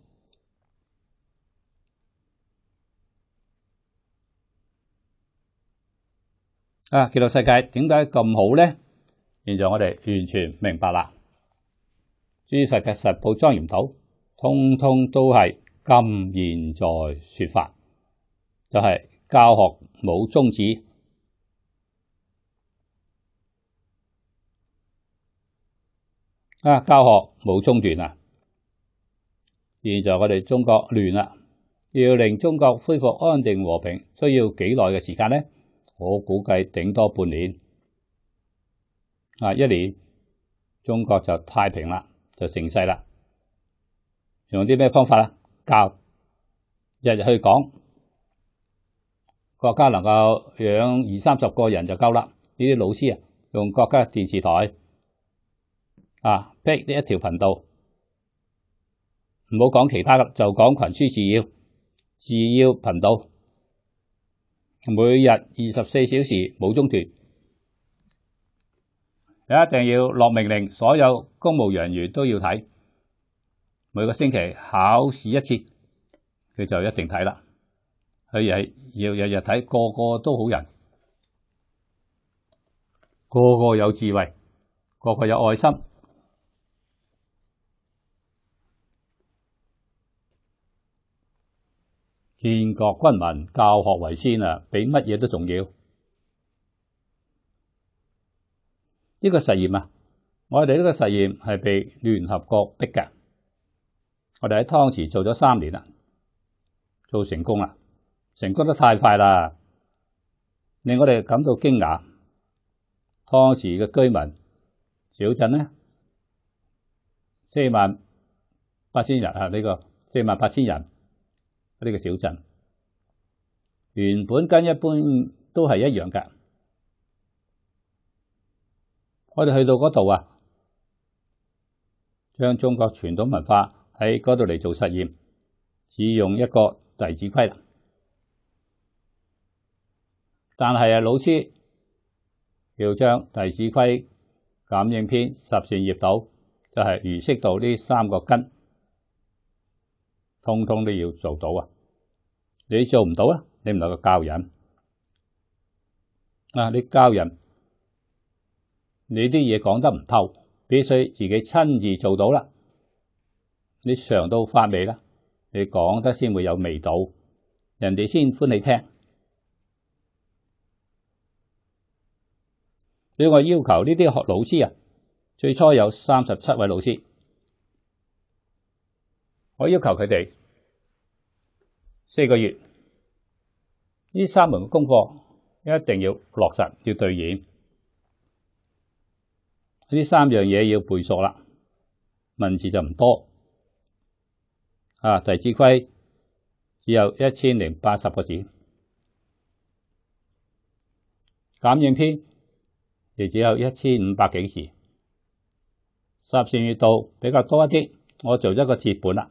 A: 啊！极乐世界点解咁好咧？现在我哋完全明白啦。诸佛嘅十部庄严土，通通都系今现在说法，就系教学冇宗旨，啊！教學冇中斷啊！現在我哋中國亂啦，要令中國恢復安定和平，需要幾耐嘅時間呢？我估計頂多半年啊，一年中國就太平啦，就盛世啦。用啲咩方法啊？教日日去講，國家能夠養二三十個人就夠啦。呢啲老師啊，用國家電視台。啊 p c k 呢一條頻道，唔好講其他噶，就講群書治要治要頻道，每日二十四小時冇中斷。你一定要落命令，所有公務人員都要睇。每個星期考試一次，佢就一定睇啦。佢係要日日睇，個個都好人，個個有智慧，個個有愛心。建国军民教学为先啊，比乜嘢都重要。呢个实验啊，我哋呢个实验系被联合国逼噶。我哋喺汤池做咗三年啊，做成功啦，成功得太快啦，令我哋感到惊讶。汤池嘅居民，小镇咧，四万八千人啊，呢个四万八千人。呢个小镇原本跟一般都系一样噶，我哋去到嗰度啊，将中国传统文化喺嗰度嚟做实验，只用一个弟子规。但系啊，老师要将弟子规感应篇十全页到，就系预释到呢三个根。通通都要做到啊！你做唔到啊，你唔能够教人啊！你教人，你啲嘢讲得唔透，必须自己亲自做到啦。你尝到发味啦，你讲得先会有味道，人哋先欢你听。所以我要求呢啲学老师啊，最初有三十七位老师。我要求佢哋四个月呢三门嘅功课一定要落实，要兑现。呢三样嘢要背熟啦，文字就唔多啊。弟子规只有一千零八十个字，感应篇亦只有一千五百几字，十善月道比较多一啲，我做一个节本啦。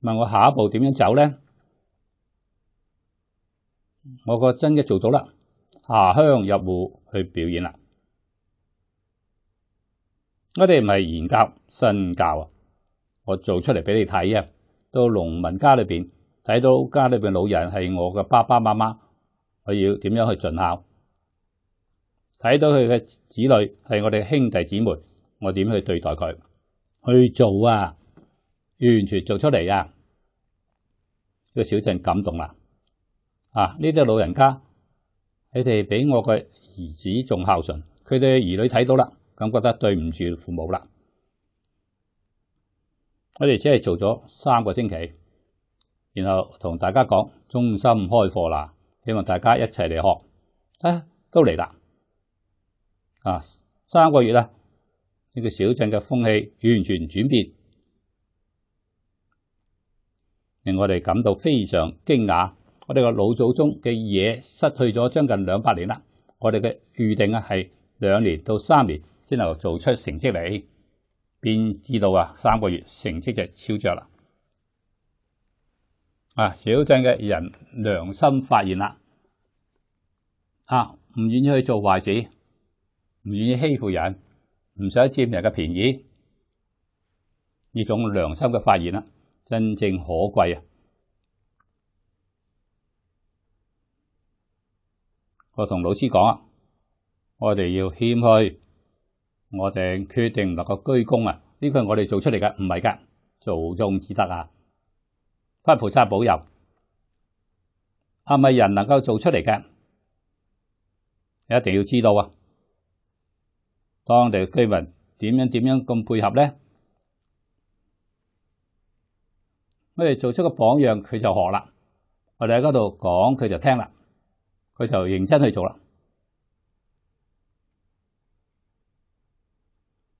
A: 问我下一步点样走咧？我个真嘅做到啦，下乡入户去表演啦。我哋唔系言教身教啊，我做出嚟俾你睇啊。到农民家里边睇到家里边老人系我嘅爸爸妈妈，我要点样去尽孝？睇到佢嘅子女系我哋兄弟姊妹，我点去对待佢？去做啊！完全做出嚟啊！呢个小镇感动啦，啊！呢啲老人家，你哋比我嘅儿子仲孝顺，佢哋儿女睇到啦，咁觉得对唔住父母啦。我哋只系做咗三个星期，然后同大家讲中心开课啦，希望大家一齐嚟学，啊，都嚟啦，啊，三个月啦，呢个小镇嘅风气完全转变。令我哋感到非常惊讶，我哋个老祖宗嘅嘢失去咗将近两百年啦。我哋嘅预定啊系两年到三年先能够做出成绩嚟，便知道啊三个月成绩就超著啦。啊小镇嘅人良心发现啦，啊唔愿意去做坏事，唔愿意欺负人，唔想占人嘅便宜，呢种良心嘅发现啦。真正可贵啊！我同老师讲啊，我哋要谦虚，我哋决定唔能够鞠躬啊！呢个系我哋做出嚟嘅，唔系噶，做中至得啊！拜菩萨保佑，系咪人能够做出嚟嘅？你一定要知道啊！当地嘅居民点样点样咁配合咧？我哋做出个榜样，佢就学啦。我哋喺嗰度讲，佢就听啦，佢就认真去做啦。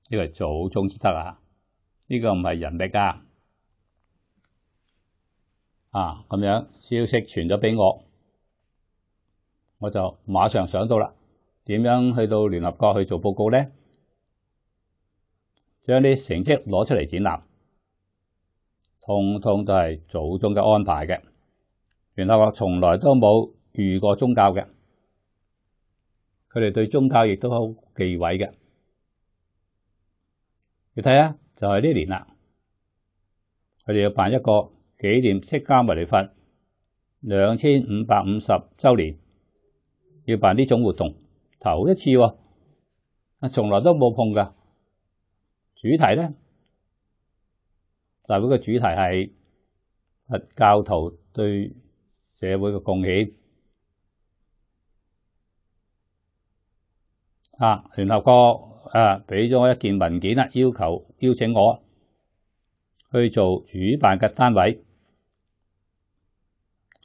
A: 呢个祖宗之得啊，呢个唔系人力噶。啊，咁样消息传咗俾我，我就马上想到啦，点样去到联合国去做报告咧？将啲成绩攞出嚟展览。通通都系祖宗嘅安排嘅，原朗我从来都冇遇过宗教嘅，佢哋对宗教亦都好忌讳嘅。你睇下，就系呢年啦，佢哋要办一个纪念释迦牟尼佛两千五百五十周年，要办呢种活动，头一次，啊从来都冇碰噶，主题咧。大会嘅主题系佛教徒对社会嘅贡献啊！联合国啊，俾咗一件文件啦，要求邀请我去做主办嘅单位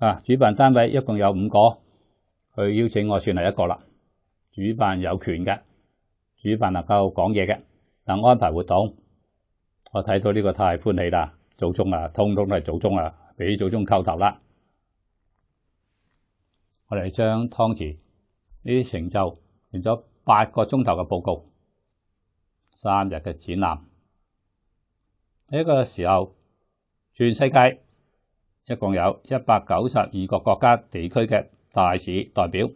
A: 啊！主办单位一共有五个，佢邀请我算系一个啦。主办有权嘅，主办能够讲嘢嘅，能安排活动。我睇到呢個太歡喜啦！祖宗啊，通通都係祖宗啊，俾祖宗叩頭啦！我哋將湯池呢啲成就完咗八個鐘頭嘅報告，三日嘅展覽呢個時候，全世界一共有一百九十二個國家地區嘅大使代表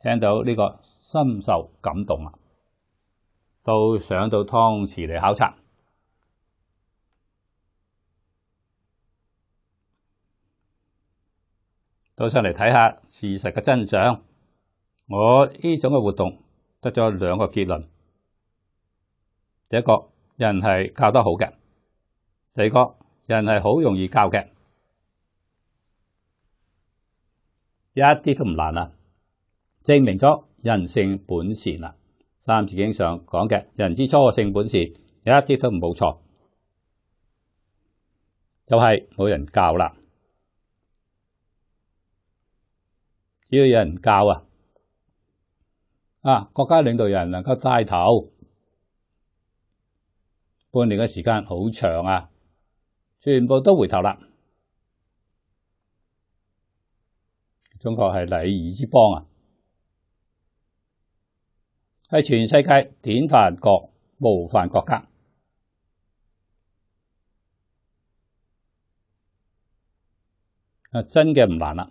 A: 聽到呢個深受感動啊，都上到湯池嚟考察。到上嚟睇下事实嘅真相，我呢种嘅活动得咗两个结论：，第一，个人系教得好嘅；，第二，个人系好容易教嘅，一啲都唔难啊！证明咗人性本善啊！三字经上讲嘅人之初性本善，一啲都唔冇错，就系冇人教啦。只要有人教啊，啊，国家领导人能够带头，半年嘅时间好长啊，全部都回头啦。中国系礼仪之邦啊，系全世界典范国模范国家啊，真嘅唔难啦。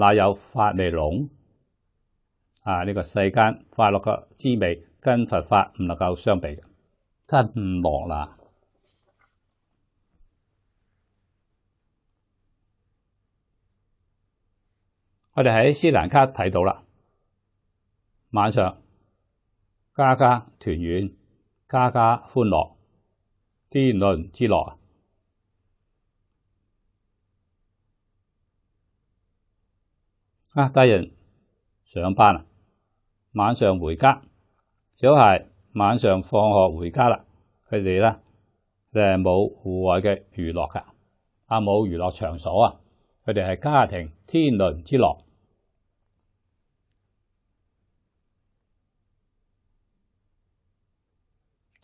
A: 哪有法味浓啊？呢个世间快乐嘅滋味，跟佛法唔能够相比真真恶啦！我哋喺斯兰卡睇到啦，晚上家家团圆，家家欢乐，天伦之乐。啊大人上班啦，晚上回家；小孩晚上放学回家啦。佢哋咧诶冇户外嘅娱乐噶，啊冇娱乐场所啊。佢哋系家庭天伦之乐，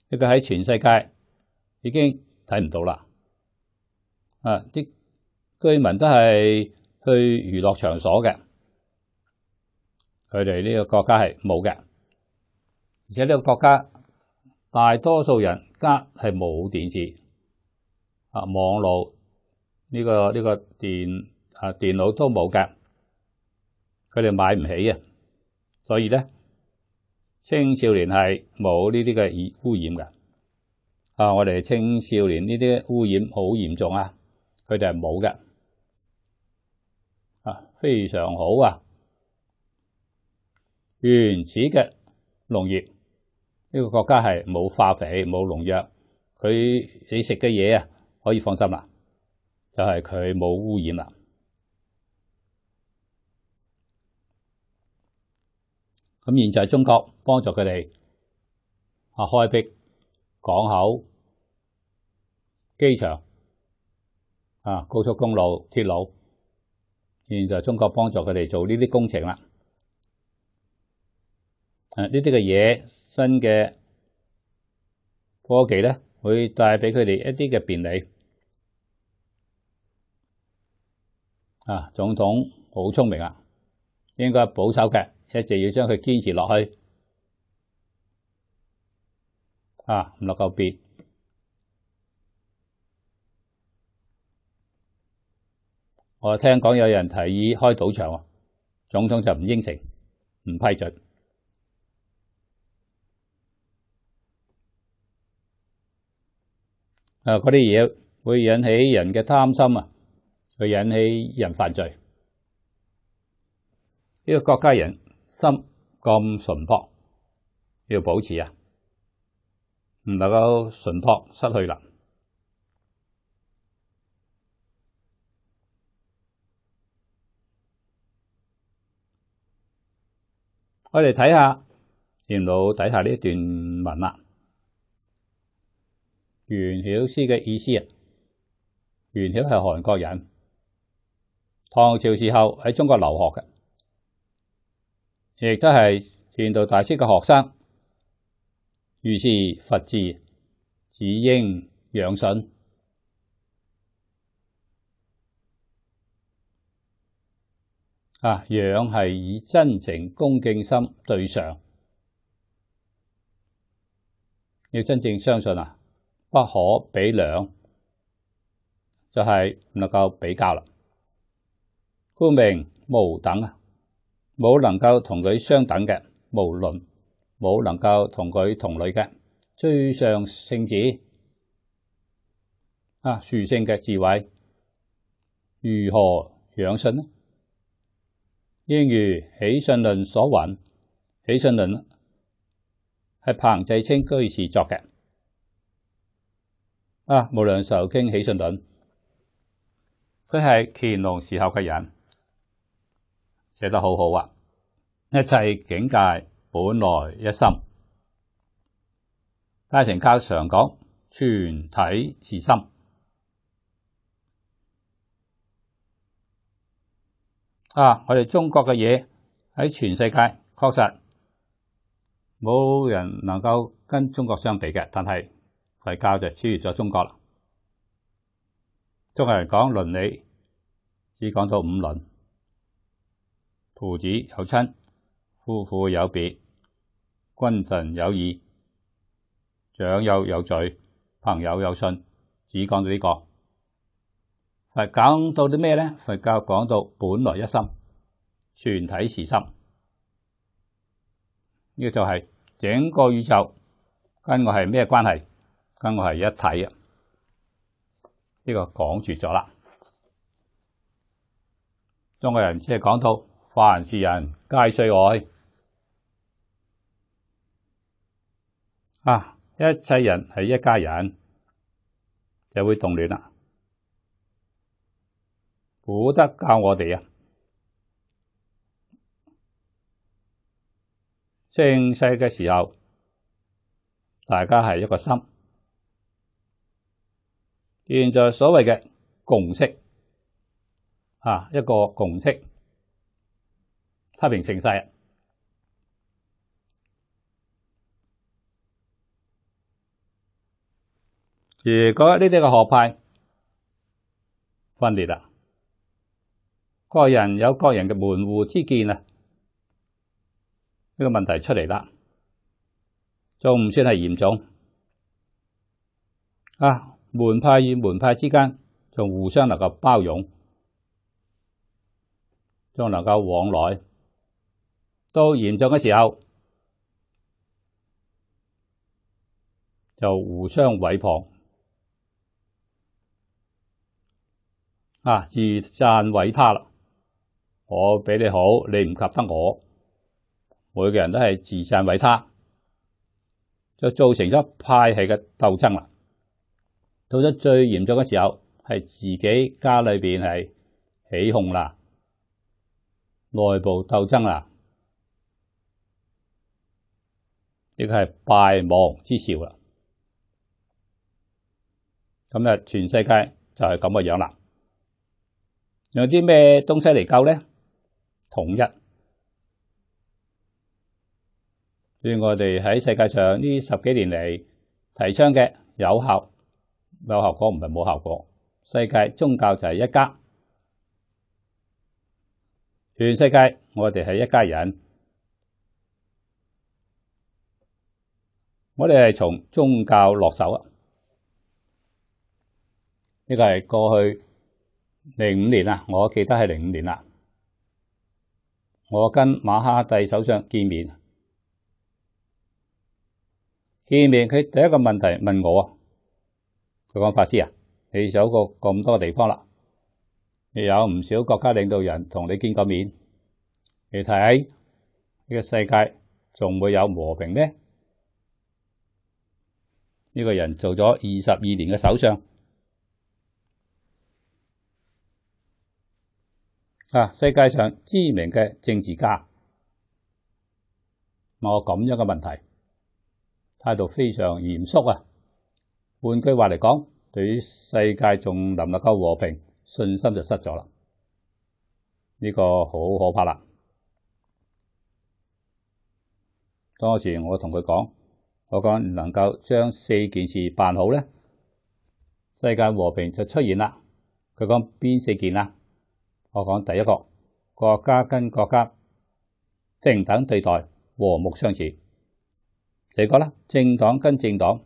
A: 呢个喺全世界已经睇唔到啦。啊啲居民都系去娱乐场所嘅。佢哋呢個國家係冇嘅，而且呢個國家大多數人家係冇電子啊網络呢個呢个電啊電腦都冇嘅，佢哋買唔起啊，所以咧青少年係冇呢啲嘅污染嘅啊！我哋青少年呢啲污染好嚴重啊，佢哋係冇嘅啊，非常好啊！原始嘅農業，呢個國家係冇化肥、冇農藥，佢你食嘅嘢啊可以放心啦，就係佢冇污染啦。咁現在中國幫助佢哋啊開闢港口、機場、啊高速公路、鐵路，現在中國幫助佢哋做呢啲工程啦。诶，呢啲嘅嘢新嘅科技咧，会带俾佢哋一啲嘅便利啊！总统好聪明啊，应该保守嘅，一直要将佢坚持落去啊，唔落够别。我听讲有人提议开赌场，总统就唔应承，唔批准。诶，嗰啲嘢会引起人嘅贪心啊，会引起人犯罪。呢个国家人心咁淳朴，要保持啊，唔能够淳朴失去啦。我哋睇下贤老底下呢一段文啦。袁晓师嘅意思啊，袁晓系韩国人，唐朝时候喺中国留学嘅，亦都系玄道大师嘅学生。于是佛智，只应养神啊！养系以真诚恭敬心对上，要真正相信啊！不可比量，就系唔能够比较啦。故明无等啊，冇能够同佢相等嘅，无论冇能够同佢同类嘅。追上圣子啊，殊圣嘅智慧如何养信呢？应如起信论所云，起信论系彭济清居士作嘅。啊！无量寿经喜信论，佢系乾隆时候嘅人，写得好好啊！一切境界本来一心，家成教常讲全体是心啊！我哋中国嘅嘢喺全世界确实冇人能够跟中国相比嘅，但系。佛教就超越咗中国啦。中国人讲伦理，只讲到五伦：父子有亲，夫妇有别，君臣有义，长幼有序，朋友有信。只讲到呢个。佛讲到啲咩咧？佛教讲到本来一心，全体是心。呢个就系整个宇宙跟我系咩关系？跟我系一體啊，呢个讲住咗啦。中国人即系讲到凡事人皆需愛啊，一切人系一家人，就会动亂啦。古德教我哋啊，正世嘅时候，大家系一个心。现在所谓嘅共识啊，一个共识，太平成世啊，如果呢啲嘅学派分裂啦，各人有各人嘅门户之见啊，呢个问题出嚟啦，仲唔算系严重啊。门派与门派之间，就互相能够包容，就能够往来。到严重嘅时候，就互相毁谤，啊，自赞毁他啦！我比你好，你唔及得我。每个人都系自赞毁他，就造成咗派系嘅斗争啦。到咗最严重嘅时候，系自己家里边系起哄啦，内部斗争啦，呢个系败亡之兆啦。咁啊，全世界就系咁嘅样啦。用啲咩东西嚟救咧？统一，所以我哋喺世界上呢十几年嚟提倡嘅有效。有效果唔系冇效果，世界宗教就系一家，全世界我哋系一家人，我哋系从宗教落手啊！呢个系过去零五年啊，我记得系零五年啦，我跟马哈蒂首相见面，见面佢第一个问题问我啊。佢讲法师啊，你走过咁多地方啦，你有唔少国家领导人同你见过面，你睇呢个世界仲会有和平咩？呢个人做咗二十二年嘅首相啊，世界上知名嘅政治家问我咁样嘅问题，态度非常严肃啊！换句话嚟讲，对于世界仲能唔能够和平，信心就失咗啦。呢个好可怕啦。当时我同佢讲，我讲能够将四件事办好咧，世界和平就出现啦。佢讲边四件啊？我讲第一个，国家跟国家平等对待，和睦相处。第二个啦，政党跟政党。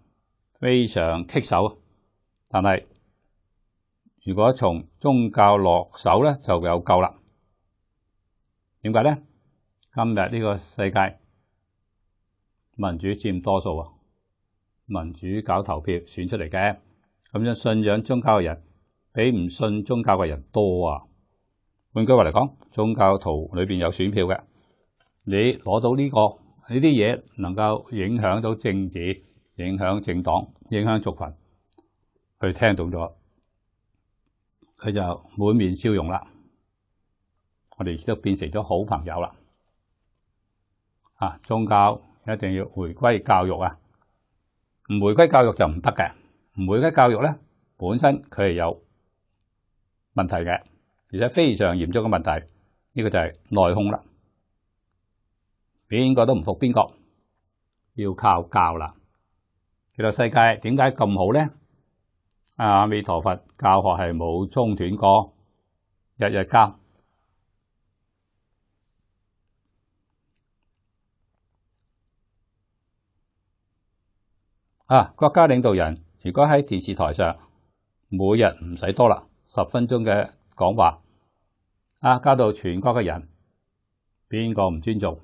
A: 非常棘手，但系如果从宗教落手咧，就有救啦。点解咧？今日呢个世界民主占多数啊，民主搞投票选出嚟嘅，咁样信仰宗教嘅人比唔信宗教嘅人多啊。换句话嚟讲，宗教徒里边有选票嘅，你攞到呢个呢啲嘢，能够影响到政治。影響政黨，影響族群，佢聽懂咗，佢就滿面笑容啦。我哋都變成咗好朋友啦。啊，宗教一定要回歸教育啊，唔回歸教育就唔得嘅。唔回歸教育咧，本身佢係有問題嘅，而且非常嚴重嘅問題。呢個就係內控啦，邊個都唔服邊個，要靠教啦。呢个世界点解咁好咧？阿弥陀佛，教学系冇中断过，日日教啊！国家领导人如果喺电视台上，每日唔使多啦，十分钟嘅讲话啊，教到全国嘅人，边个唔尊重，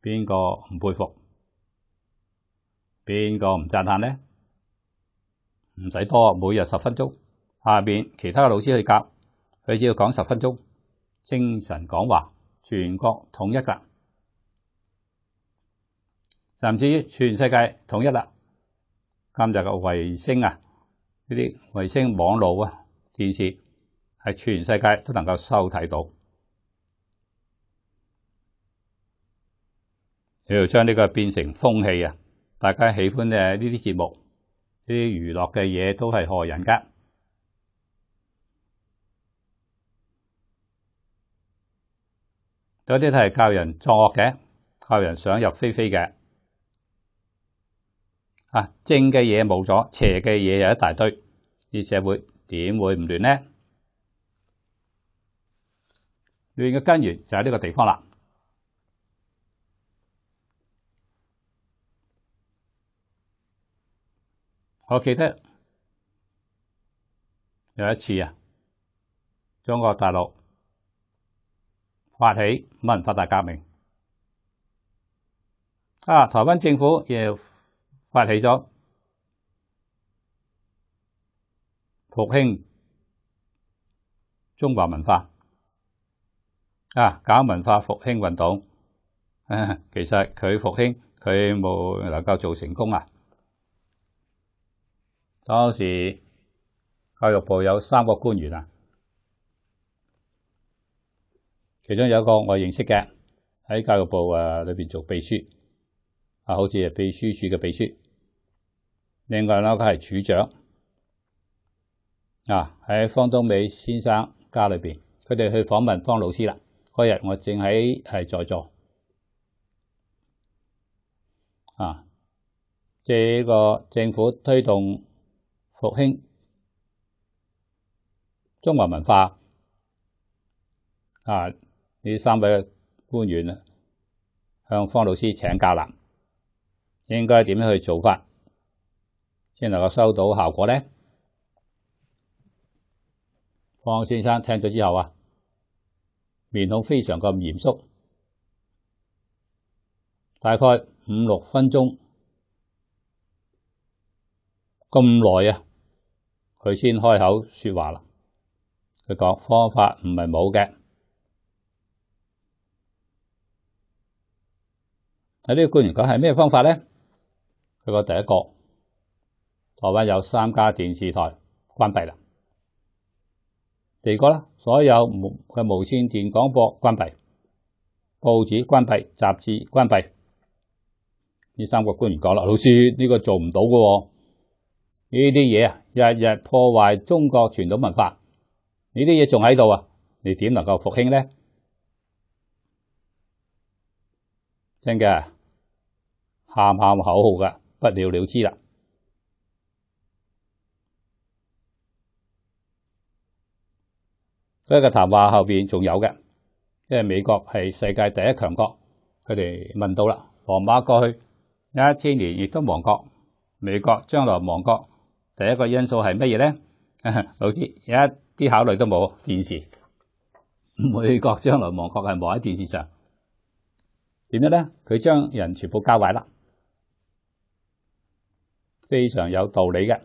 A: 边个唔佩服？边个唔赞叹咧？唔使多，每日十分钟。下边其他嘅老师去教，佢只要讲十分钟，精神讲话，全国统一噶，甚至于全世界统一啦。今日嘅卫星啊，呢啲卫星网络啊，电视系全世界都能够收睇到，你要将呢个变成风气啊！大家喜欢嘅呢啲节目，呢啲娱乐嘅嘢都系害人噶，有啲系教人作恶嘅，教人想入非非嘅，啊，正嘅嘢冇咗，邪嘅嘢又一大堆，啲社会点会唔乱呢？乱嘅根源就喺呢个地方啦。我记得有一次啊，中国大陆发起文化大革命，啊，台湾政府亦发起咗复兴中华文化啊，搞文化复兴运动，其实佢复兴佢冇能够做成功啊。當時教育部有三個官員啊，其中有一個我認識嘅喺教育部啊裏边做秘書啊，好似係秘書處嘅秘書。另外一佢係處長啊，喺方東美先生家裏边，佢哋去訪問方老師啦。嗰日我正喺系在座啊，這個政府推動。復興中華文化啊！呢三位官員啊，向方老師請教啦，應該點樣去做法先能夠收到效果呢？方先生聽咗之後啊，面孔非常咁嚴肅，大概五六分鐘咁耐啊！佢先开口说话啦。佢讲方法唔系冇嘅。喺呢个官员讲系咩方法咧？佢讲第一个，台湾有三家电视台关闭啦。第二个啦，所有嘅无线电广播关闭，报纸关闭，杂志关闭。呢三个官员讲啦，老师呢个做唔到嘅。呢啲嘢啊，日日破坏中国传统文化。呢啲嘢仲喺度啊，你点能够复兴呢？真嘅喊喊口号噶，不了了之啦。佢嘅谈话后边仲有嘅，即为美国系世界第一强国，佢哋问到啦，罗马过去一千年亦都亡国，美国将来亡国。第一个因素系乜嘢咧？老师有一啲考虑都冇，电视，每国将来望确系望喺电视上，点咧？佢将人全部教坏啦，非常有道理嘅。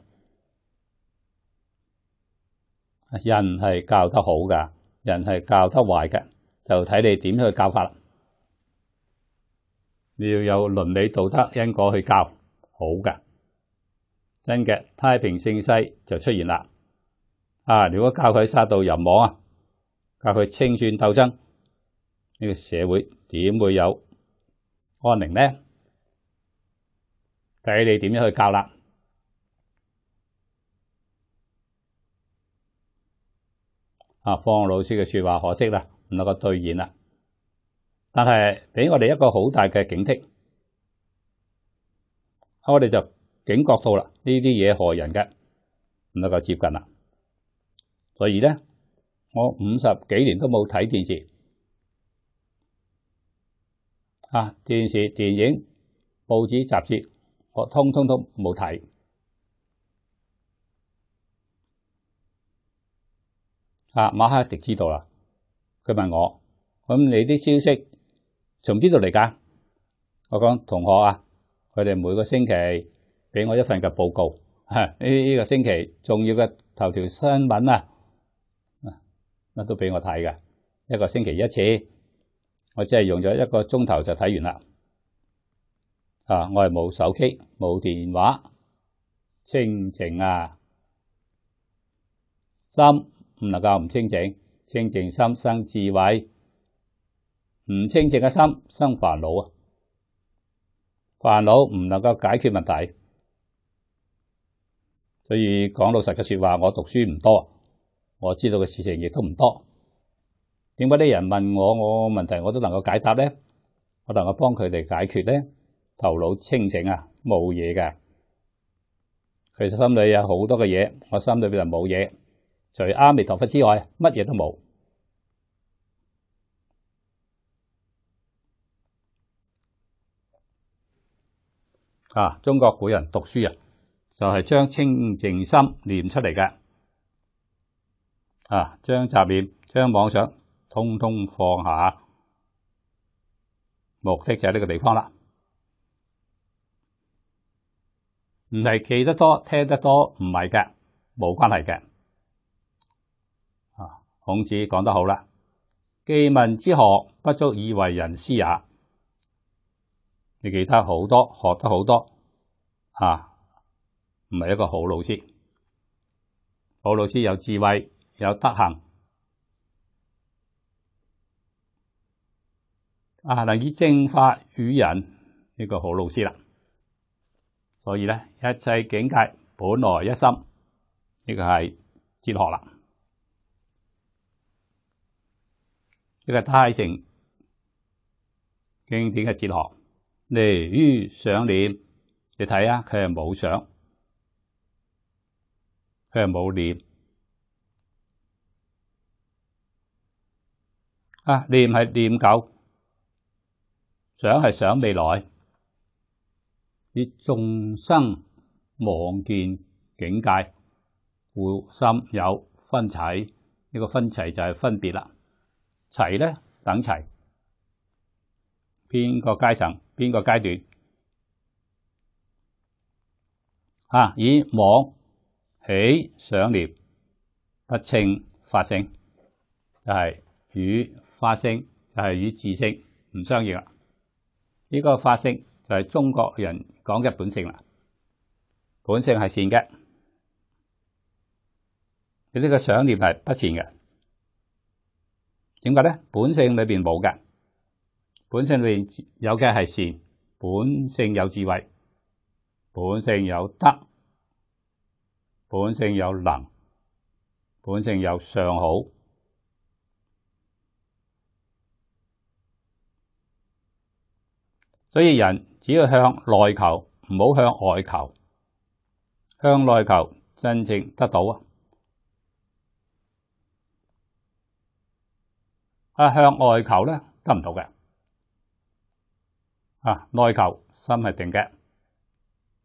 A: 人系教得好噶，人系教得坏嘅，就睇你点去教法。你要有伦理道德因果去教，好噶。真嘅，太平盛世就出现啦！啊，如果教佢杀到人亡啊，教佢清算斗争，呢个社会点会有安宁呢？睇你点样去教啦！啊，方老师嘅说话可惜啦，唔能够兑现啦，但系俾我哋一个好大嘅警惕，我哋就。警觉到啦，呢啲嘢害人嘅，唔能够接近啦。所以咧，我五十几年都冇睇电视啊，电视、电影、报纸、杂志，我通通都冇睇啊。马克迪知道啦，佢问我咁你啲消息从边度嚟噶？我讲同学啊，佢哋每个星期。俾我一份嘅報告，呢呢個星期重要嘅頭條新聞啊，啊都俾我睇嘅一個星期一次。我只係用咗一個鐘頭就睇完啦。啊，我係冇手機冇電話，清靜啊，心唔能夠唔清靜，清靜心生智慧，唔清靜嘅心生煩惱啊，煩惱唔能夠解決問題。所以讲老实嘅说话，我读书唔多，我知道嘅事情亦都唔多。点解啲人问我我问题，我都能够解答咧？我能够帮佢哋解决咧？头脑清醒啊，冇嘢嘅。实心里有好多嘅嘢，我心里边就冇嘢，除阿弥陀佛之外，乜嘢都冇。啊，中国古人读书人。就系将清净心念出嚟嘅，啊，将杂念、将妄想通通放下，目的就系呢个地方啦。唔系企得多、听得多，唔系嘅，冇关系嘅。啊，孔子讲得好啦，既闻之何，不足以为人师也。你记得好多，学得好多，啊。唔系一个好老师，好老师有智慧，有德行，啊，能以正法与人呢个好老师啦。所以咧，一切境界本来一心，呢个系哲学啦，呢个太成经典嘅哲学，离于想念，你睇啊，佢系冇想。佢系冇念啊，念系念旧，想系想未来。以众生望见境界，互心有分齐。呢个分齐就系分别啦。齐咧等齐，边个阶层，边个阶段啊？以网。起想念不称法性，就系与法性就系与智性唔相应啦。呢个法性就系中国人讲嘅本性啦，本性系善嘅，你呢个想念系不善嘅，点解咧？本性里边冇嘅，本性里有嘅系善，本性有智慧，本性有德。本性有能，本性有上好，所以人只要向内求，唔好向外求。向内求真正得到啊！啊，向外求咧得唔到嘅。啊，内求心系定嘅，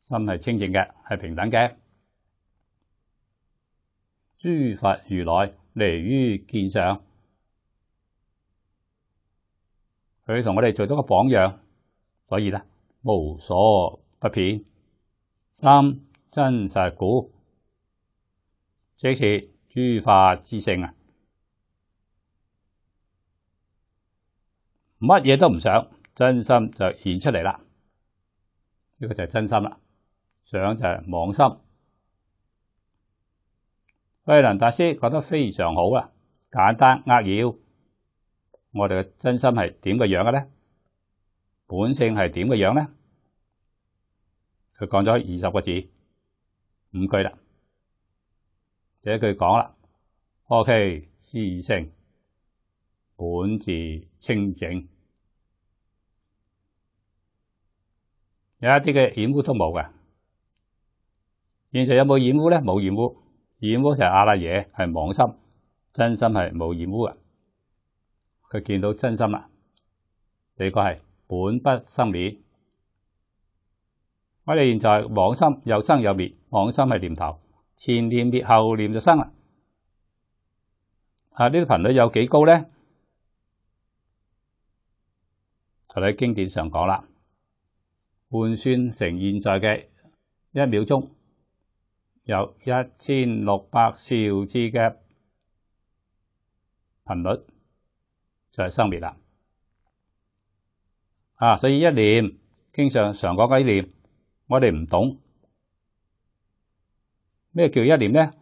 A: 心系清净嘅，系平等嘅。诸佛如来离于见相，佢同我哋做咗个榜样，所以咧无所不遍。三真实故，即是诸法之性啊！乜嘢都唔想，真心就显出嚟啦。呢个就系真心啦，想就系妄心。慧兰达斯觉得非常好啊，简单扼要。我哋嘅真心系点嘅样嘅咧？本性系点嘅样咧？佢讲咗二十个字，五句啦，这一句讲啦。o k 自性本自清净，有一啲嘅染污都冇嘅。现在有冇染污咧？冇染污。染污就系阿赖耶系妄心，真心系冇染污嘅。佢见到真心啦，你个系本不生灭。我哋现在妄心又生又灭，妄心系念头，前念灭后念就生啦。啊，呢个频率有几高咧？喺经典上讲啦，换算成现在嘅一秒钟。有一千六百兆次嘅频率，就系生灭啦。啊，所以一念经常常讲嘅一念，我哋唔懂咩叫一念呢？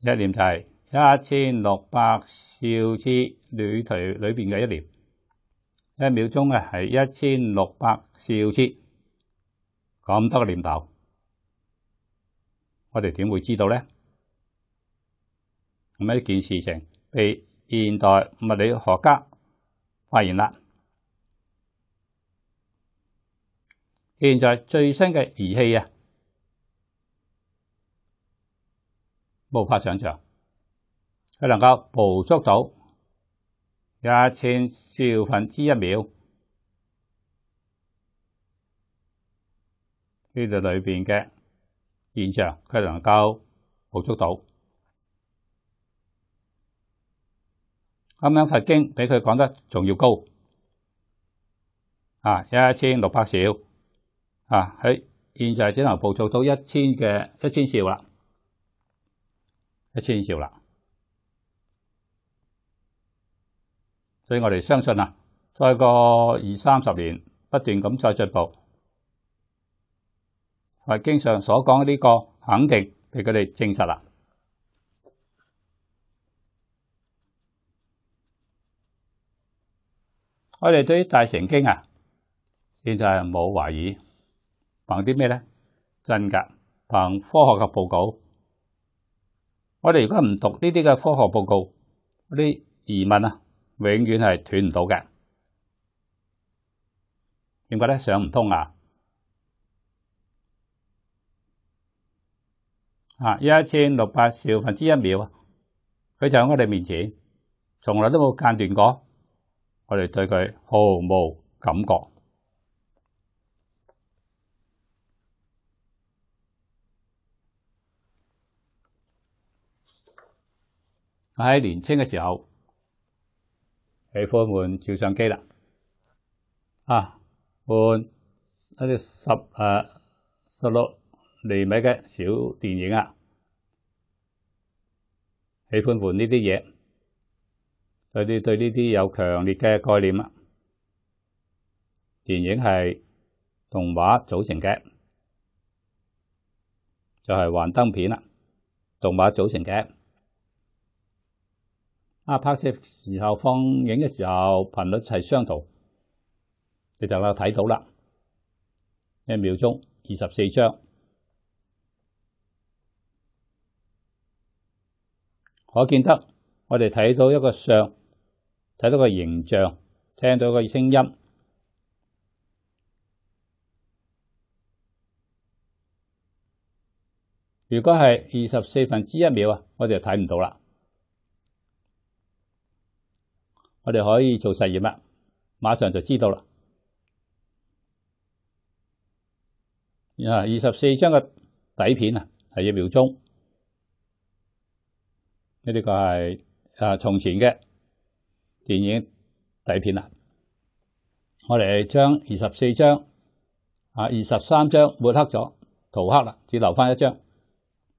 A: 一念就系一千六百兆次里头里边嘅一念，一秒钟啊系一千六百兆次咁多个念头。我哋點會知道咧？咁一件事情被現代物理學家發現啦。現在最新嘅儀器啊，無法想象佢能夠捕捉到一千兆分之一秒呢度裏边嘅。现时佢能够捕捉到，咁样佛经比佢讲得仲要高啊，一千六百兆啊，喺现在只能捕捉到一千嘅一千兆啦，一千兆啦，所以我哋相信啊，再过二三十年，不断咁再进步。我经常所讲呢个肯定俾佢哋证实啦。我哋对大成经啊，现在系冇怀疑。凭啲咩咧？真噶，凭科学嘅报告。我哋如果唔读呢啲嘅科学报告，啲疑问啊，永远系断唔到嘅。点解咧？想唔通啊？啊！一千六百兆分之一秒啊，佢就喺我哋面前，从来都冇间断过。我哋对佢毫无感觉。喺年青嘅时候，喜欢换照相机啦。啊，换一啲十啊十六。釐米嘅小電影啊，喜歡換呢啲嘢，所以對呢啲有強烈嘅概念啊！電影係動畫組成嘅，就係幻燈片啦，動畫組成嘅。啊，拍攝時候、放映嘅時候頻率係相同，你就能睇到啦，一秒鐘二十四張。可见得，我哋睇到一个相，睇到个形象，听到个声音。如果系二十四分之一秒啊，我就睇唔到啦。我哋可以做实验啦，马上就知道啦。后二十四张嘅底片啊，系一秒钟。呢啲个系啊，从前嘅电影底片啦。我哋将二十四张啊，二十三张抹黑咗，涂黑啦，只留翻一张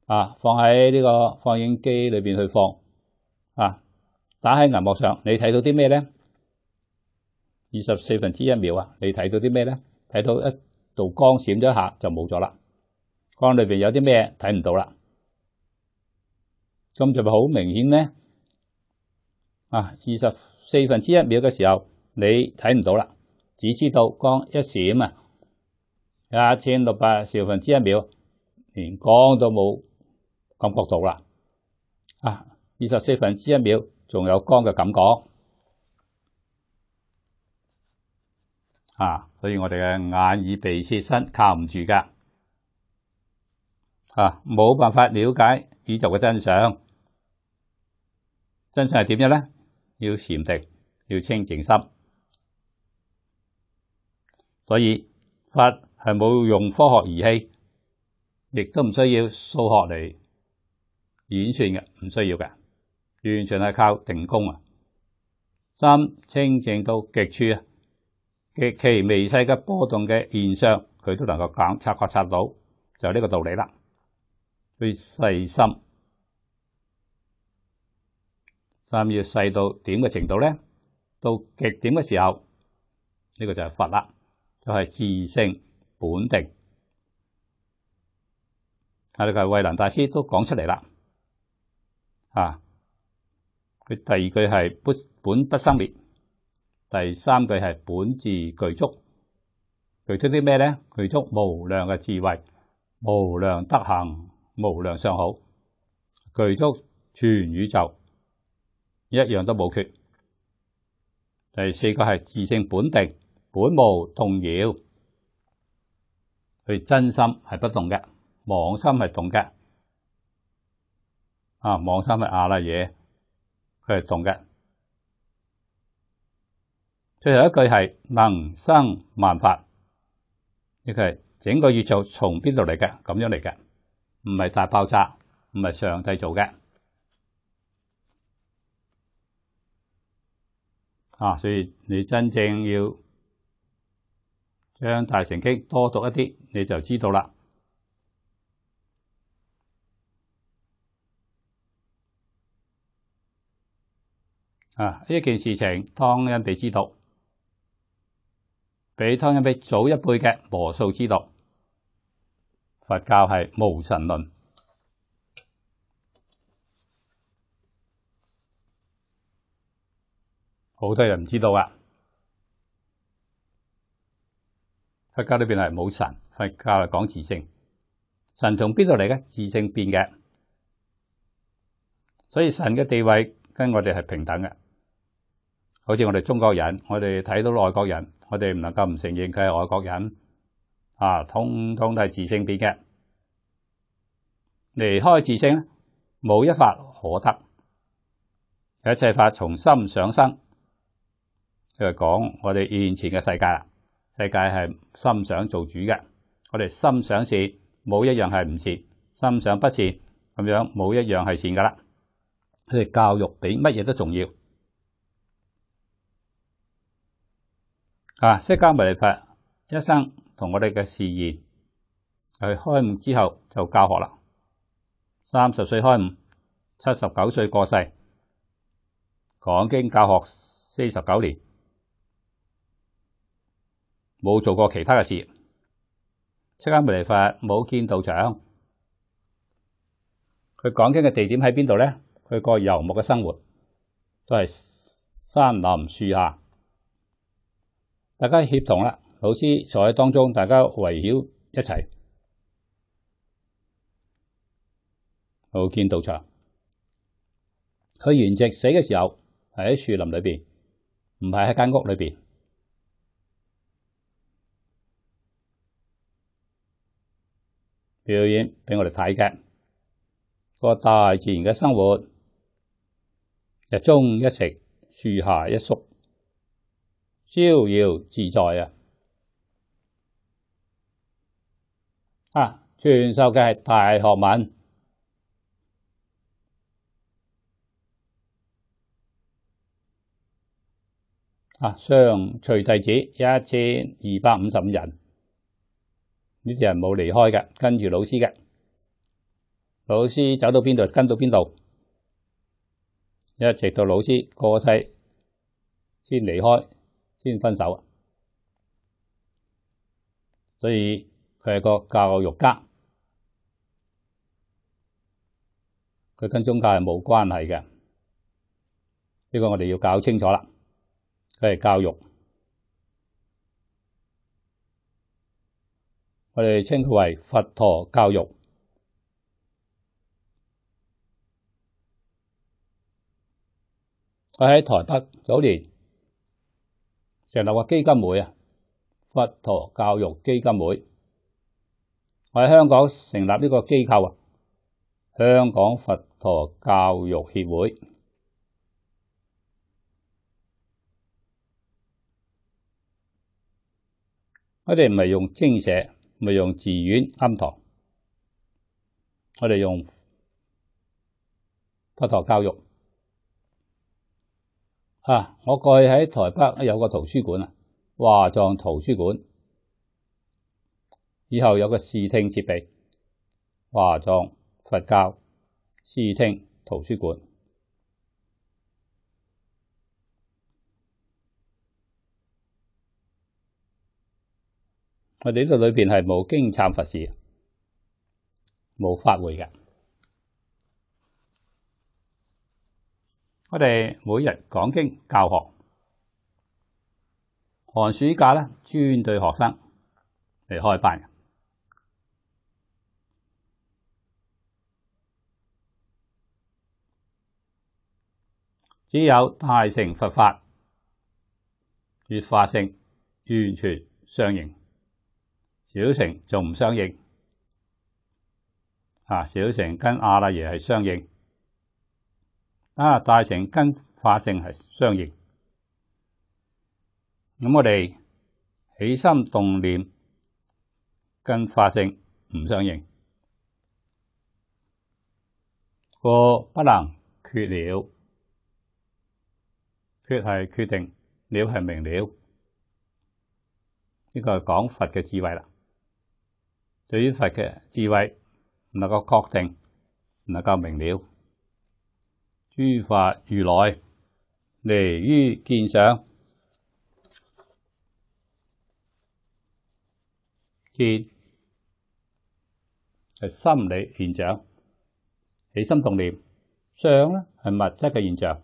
A: 啊，放喺呢个放映机里边去放啊。打喺银幕上，你睇到啲咩咧？二十四分之一秒啊，你睇到啲咩咧？睇到一道光闪咗一下就冇咗啦。光里边有啲咩睇唔到啦？咁就咪好明显咧？啊，二十四分之一秒嘅时候，你睇唔到啦，只知道光一闪啊，一千六百十分之一秒连光都冇感觉到啦。啊，二十四分之一秒仲有光嘅感觉。啊，所以我哋嘅眼、耳、鼻、舌、身靠唔住噶。啊，冇办法了解宇宙嘅真相。真相系点样咧？要禅定，要清净心。所以法系冇用科学仪器，亦都唔需要数学嚟演算嘅，唔需要嘅，完全系靠定功啊！心清净到极处啊，极其微细嘅波动嘅现象，佢都能够感察觉、察到，就呢个道理啦。最细心。三要细到点嘅程度咧，到极点嘅时候，呢个就系佛啦，就系自性本定。阿呢个慧林大师都讲出嚟啦，啊，佢第二句系不本不生灭，第三句系本自具足，具足啲咩咧？具足无量嘅智慧、无量德行、无量相好，具足全宇宙。一样都冇缺。第四個係自性本定，本無動搖。佢真心係不动嘅，妄心係动嘅。啊，妄心係阿拉耶，佢係动嘅。最後一句係能生萬法，呢個係整個宇宙從邊度嚟嘅？咁樣嚟嘅，唔係大爆炸，唔係上帝做嘅。啊！所以你真正要将《大乘经》多读一啲，你就知道啦。啊！呢一件事情，汤恩比知道，比汤恩比早一辈嘅魔素之道，佛教系无神论。好多人唔知道啊！佛教呢边系冇神，佛教系讲自性神，从边度嚟嘅？自性变嘅，所以神嘅地位跟我哋系平等嘅。好似我哋中国人，我哋睇到外国人，我哋唔能够唔承认佢系外国人啊，通通都系自性变嘅。离开自性，冇一法可得，一切法从心上生。即系讲我哋现前嘅世界啦，世界系心想做主嘅。我哋心想善，冇一样系唔善；心想不善，咁样冇一样系善噶啦。佢哋教育比乜嘢都重要啊！释迦牟尼佛一生同我哋嘅事业，系开悟之后就教学啦。三十岁开悟，七十九岁过世，讲经教学四十九年。冇做过其他嘅事，七家未嚟法冇见道场。佢讲经嘅地点喺边度咧？佢过游牧嘅生活，都系山林树下。大家协同啦，老师喺当中，大家围绕一齐。冇见道场。佢原寂死嘅时候喺树林里边，唔系喺间屋里边。表演俾我哋睇嘅，个大自然嘅生活，日中一食，树下一宿，逍遥自在啊！啊，传授嘅系大学文，啊，上随弟子一千二百五十五人。呢啲人冇离开嘅，跟住老师嘅，老师走到边度跟到边度，一直到老师过世先离开，先分手。所以佢系个教育家，佢跟宗教系冇关系嘅，呢个我哋要搞清楚啦。佢系教育。我哋称佢为佛陀教育。我喺台北早年成立个基金会啊，佛陀教育基金会。我喺香港成立呢个机构啊，香港佛陀教育协会。我哋唔系用精舍，咪用寺院庵堂，我哋用佛陀教育啊！我过去喺台北有个图书馆啊，华藏图书馆，以后有个视听设备，华藏佛教视听图书馆。我哋呢度裏边係冇經忏佛事，冇法會嘅。我哋每日講經教學，寒暑假咧專對學生嚟開班。只有大乘佛法、越化性完全相應。小成仲唔相应，啊！小成跟阿赖耶系相应，啊！大成跟法性系相应。咁我哋起心动念跟法性唔相应，个不能缺了，缺系决定，了系明了，呢个系讲佛嘅智慧啦。对于佛嘅智慧唔能够确定，唔能够明了。诸佛如来离于见想，见系心理现象，起心动念；相咧系物质嘅现象。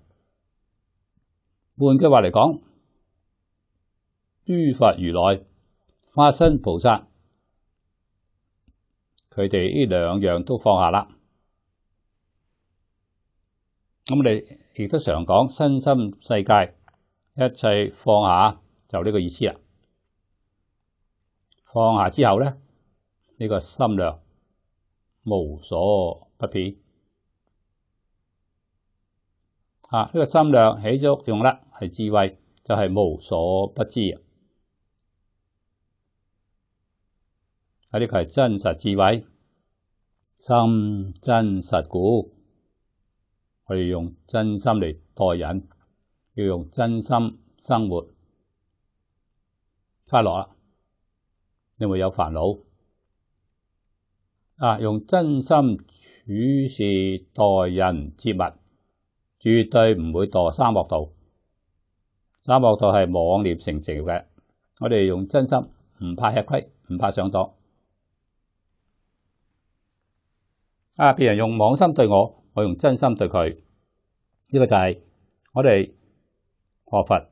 A: 换句话嚟讲，诸佛如来化身菩萨。佢哋呢两样都放下啦，咁我哋亦都常讲身心世界一切放下，就呢个意思啦。放下之后咧，呢个心量无所不遍啊！呢个心量起咗用啦，系智慧，就系无所不知啊！呢啲佢係真實智慧，心真實古，我以用真心嚟待人，要用真心生活快樂啊！你會有煩惱啊？用真心處事待人接物，絕對唔會墮三惡道。三惡道係妄念成邪嘅。我哋用真心，唔怕吃虧，唔怕上当。啊！別人用妄心對我，我用真心對佢，呢個就係我哋學佛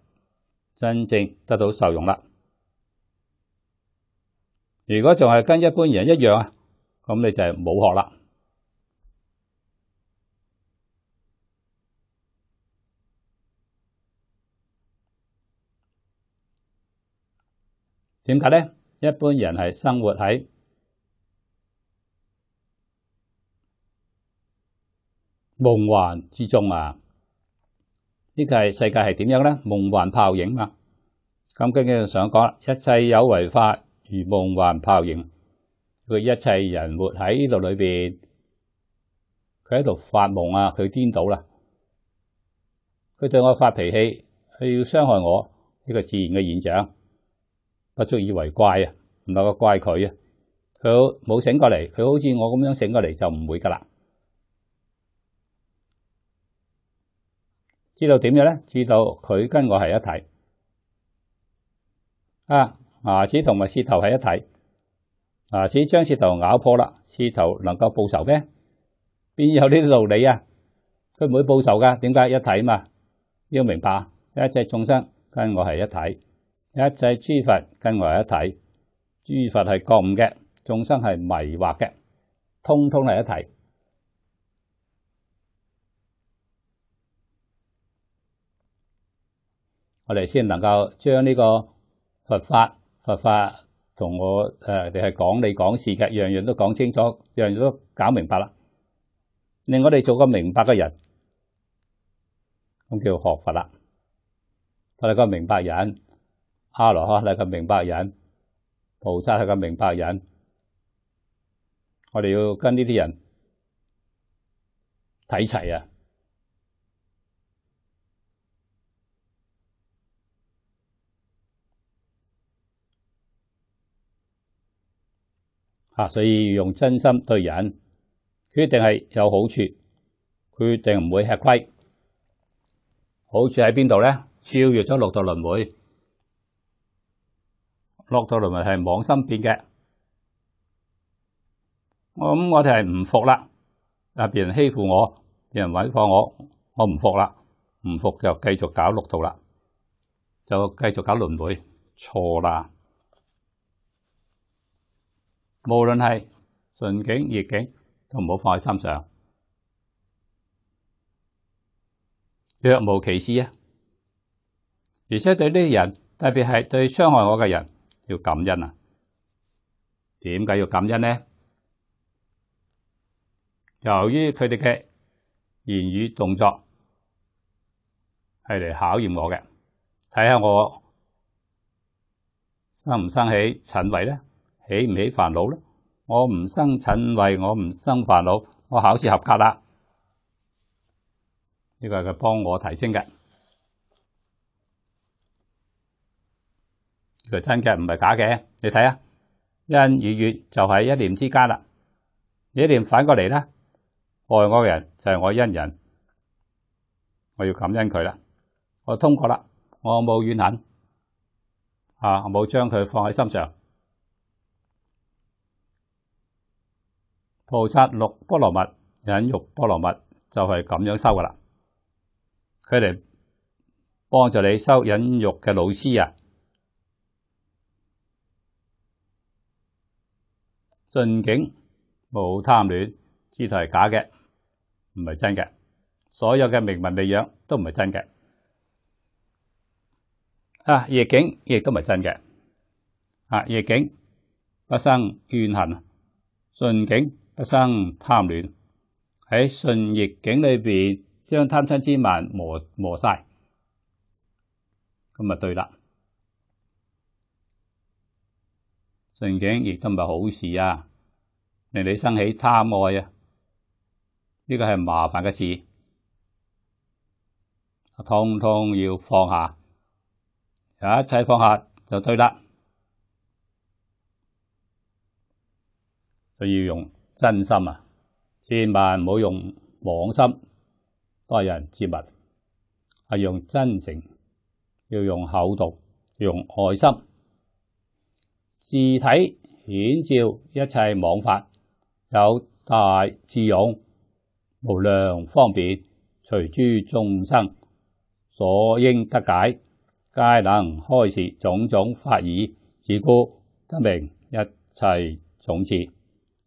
A: 真正得到受用啦。如果仲係跟一般人一樣啊，咁你就系冇學啦。點解咧？一般人係生活喺～梦幻之中啊，呢个系世界系点样咧？梦幻泡影嘛。咁跟住想讲啦，一切有为法如梦幻泡影。佢一切人活喺呢度里边，佢喺度发梦啊，佢颠倒啦，佢对我发脾气，佢要伤害我，呢个自然嘅现象，不足以为怪啊。唔能够怪佢啊，佢冇醒过嚟，佢好似我咁样醒过嚟就唔会噶啦。知道点咗咧？知道佢跟我系一体啊！牙齿同埋舌头系一体，牙齿将舌头咬破啦，舌头能够报仇咩？边有呢啲道理啊？佢唔会报仇噶，点解？一体嘛，要明白，一切众生跟我系一体，一切诸佛跟我系一体，诸佛系觉悟嘅，众生系迷惑嘅，通通系一体。我哋先能够将呢个佛法、佛法同我诶，你系讲你讲事嘅，样样都讲清楚，样样都搞明白啦。令我哋做个明白嘅人，咁叫学佛啦。我哋个明白人，阿罗哈，你个明白人，菩萨系个明白人。我哋要跟呢啲人睇齐啊！啊！所以用真心對人，佢定係有好處，佢定唔會吃虧。好處喺邊度咧？超越咗六道輪迴。六道輪迴係妄心变嘅。我咁我哋係唔服啦，啊！别人欺負我，人搵火我，我唔服啦，唔服就繼續搞六道啦，就繼續搞輪迴，錯啦。无论系顺境逆境，都唔好放喺心上。若无其事啊！而且对啲人，特别系对伤害我嘅人，要感恩啊！点解要感恩呢？由于佢哋嘅言语动作系嚟考验我嘅，睇下我生唔生起惭愧咧？起唔起煩惱咧？我唔生疹，為我唔生煩惱。我考試合格啦，呢個係佢幫我提升嘅，佢真嘅唔係假嘅。你睇啊，因與怨就系一念之間啦。一念反過嚟咧，愛我嘅人就係我恩人，我要感恩佢啦。我通過啦，我冇怨恨啊，冇將佢放喺心上。菩萨六波罗蜜、引肉波罗蜜就系咁样修噶啦。佢哋帮助你修引肉嘅老师啊。顺境冇贪恋，知道系假嘅，唔系真嘅。所有嘅名闻利养都唔系真嘅。啊，逆境亦都唔系真嘅。啊，逆境不生怨恨，顺境。一生贪恋喺顺逆境里边，将贪嗔之慢磨磨晒，咁啊对啦。顺境亦都唔系好事啊，令你生起贪爱啊，呢个系麻烦嘅事，通通要放下，一切放下就对啦，所以用。真心啊，千万唔好用妄心待人接物，系用真情，要用厚道，用爱心。字体显照一切妄法，有大智勇，无量方便，随诸众生所应得解，皆能开示种种法耳自孤得明一切种子。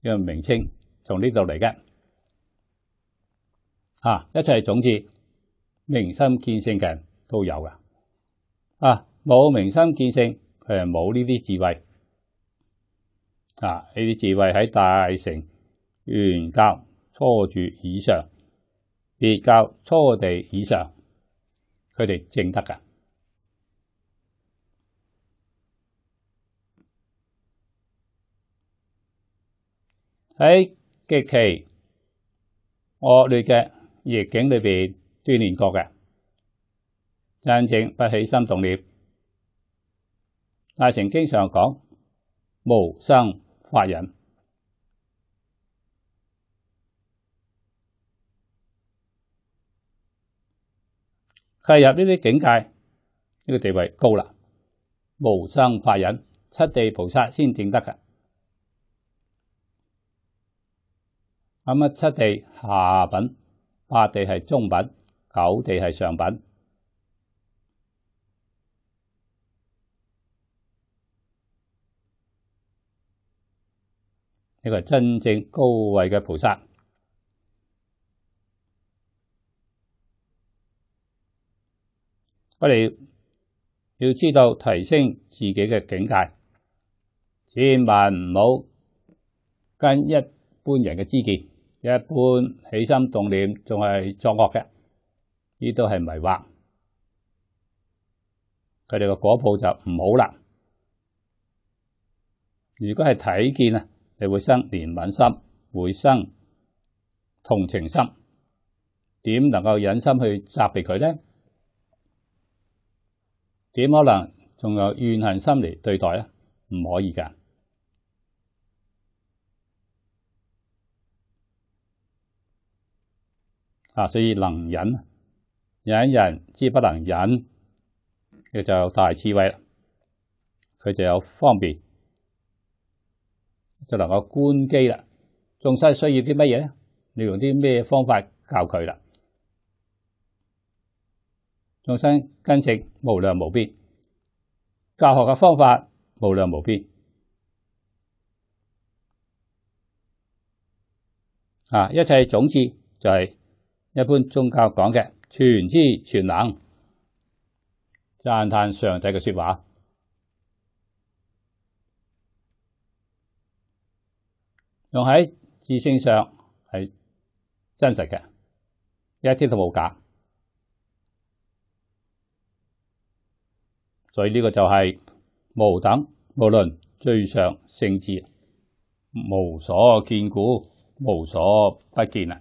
A: 嘅名称从呢度嚟嘅，啊，一切总结明心见性嘅人都有噶，啊，冇明心见性佢系冇呢啲智慧，啊，呢啲智慧喺大成圆教初住以上，别教初地以上，佢哋正得噶。喺极其恶劣嘅逆境里边锻炼过嘅，真正不起心动念。大成经常讲，无生法忍，进入呢啲境界，呢个地位高啦。无生法忍，七地菩萨先正得嘅。咁啊，七地下品，八地系中品，九地系上品，呢个真正高位嘅菩萨。我哋要知道提升自己嘅境界，千万唔好跟一般人嘅知见。一般起心动念仲系作恶嘅，呢都系迷惑。佢哋嘅果报就唔好啦。如果系睇见啊，你会生怜悯心，会生同情心，点能够忍心去责备佢呢？点可能仲有怨恨心嚟对待啊？唔可以噶。啊！所以能忍忍一忍，之不能忍，佢就有大智慧啦。佢就有方便就能够观机啦。众生需要啲乜嘢咧？你用啲咩方法教佢啦？众生根性无量无边，教学嘅方法无量无边啊！一切种子就系。一般宗教讲嘅全知全能，赞叹上帝嘅说话，用喺智性上系真实嘅，一啲都冇假。所以呢个就系无等无论最上圣智，无所见故，无所不见啊！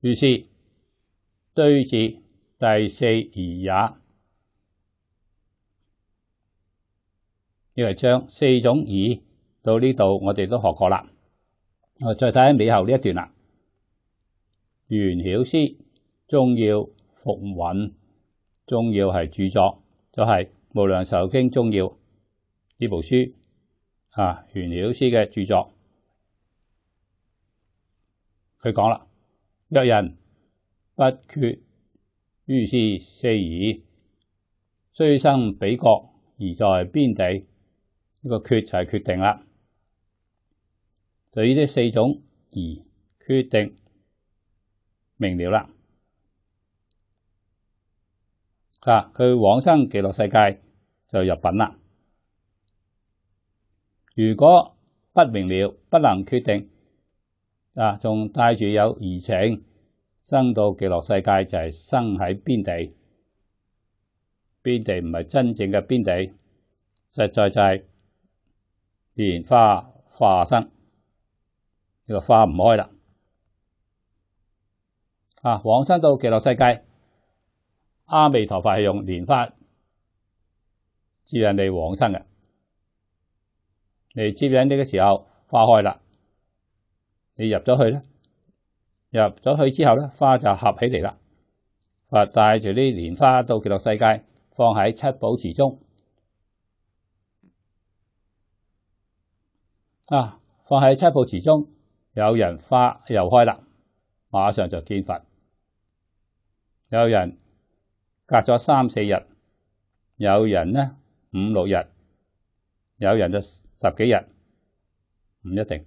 A: 于是对治第四而也呢？一将四种疑到呢度，我哋都学过啦。我再睇下尾后呢一段啦。元晓师中要复允中要系著作，就系《无量寿经》中要呢部书啊。元晓师嘅著作，佢讲啦。若人不决，于是四矣。虽生彼国，而在边地。呢个决就系决定啦。于呢四种而决定明了啦。啊，佢往生极乐世界就入品啦。如果不明了，不能决定。啊！仲帶住有餘情，生到極樂世界就係生喺邊地，邊地唔係真正嘅邊地，實在就係蓮花化身，呢個花唔開啦。啊！往生到極樂世界，阿弥陀佛係用蓮花接引你往生嘅，嚟接引呢個時候花開啦。你入咗去咧，入咗去之后咧，花就合起嚟啦，佛带住啲莲花到极乐世界，放喺七宝池中啊，放喺七宝池中，有人花又开啦，马上就见佛；有人隔咗三四日，有人呢五六日，有人就十几日，唔一定。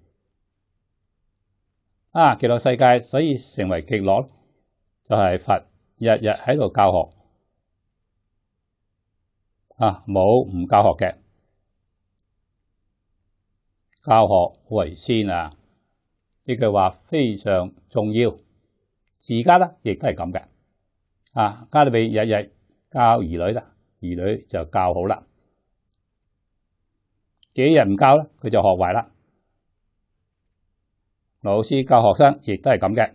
A: 啊！极乐世界所以成为极乐，就系佛日日喺度教学啊，冇唔教学嘅，教学为先啊！呢句话非常重要。而家咧亦都系咁嘅，啊，家里比日日教儿女啦，儿女就教好啦，几日唔教咧，佢就学坏啦。老师教学生亦都系咁嘅，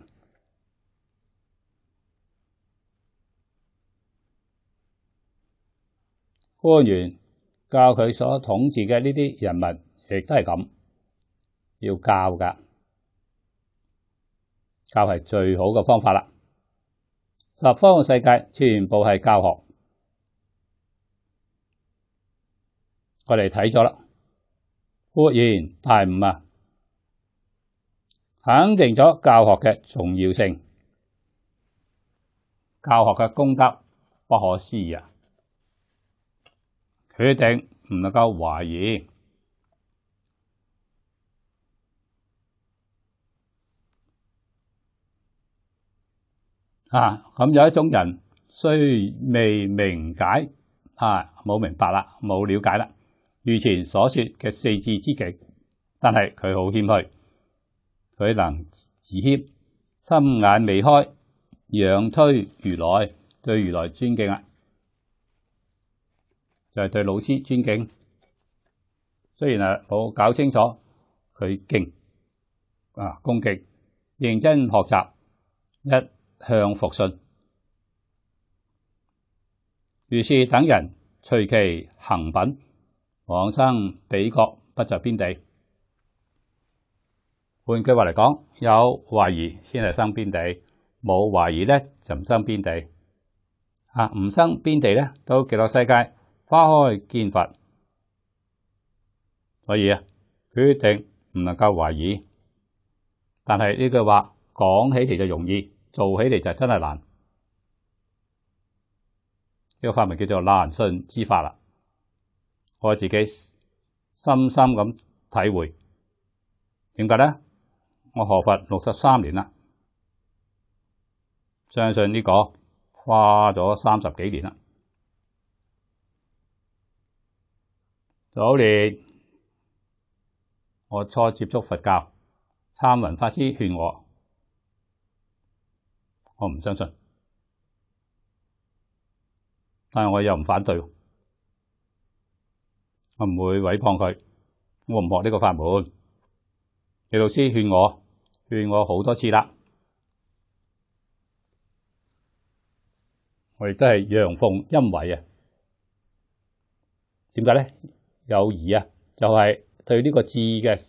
A: 官员教佢所统治嘅呢啲人民亦都系咁，要教噶，教系最好嘅方法啦。十方嘅世界全部系教学，我哋睇咗啦，豁然大悟啊！肯定咗教学嘅重要性，教学嘅功德不可思议，决定唔能够怀疑。啊，咁有一种人虽未明解，啊冇明白啦，冇了解啦，如前所说嘅四字之极，但系佢好谦虚。佢能自谦，心眼未开，仰推如来，对如来尊敬啊，就系对老师尊敬。虽然啊，冇搞清楚，佢敬啊恭敬，认真学习，一向服顺，如是等人随其行品，往生彼国不在边地。换句话嚟讲，有怀疑先系生边地，冇怀疑咧就唔生边地。啊，唔生边地咧都几多世界花开见佛。所以啊，决定唔能够怀疑。但系呢句话讲起嚟就容易，做起嚟就真系难。呢个法名叫做难信之法啦。我自己深深咁体会，点解咧？我学佛六十三年啦，相信呢个花咗三十几年啦。早年我初接触佛教，参云法师劝我，我唔相信，但系我又唔反对，我唔会违抗佢，我唔学呢个法门。你老师劝我。劝我好多次啦，我亦都系阳奉阴违啊？点解咧？有疑啊，就系对呢个字嘅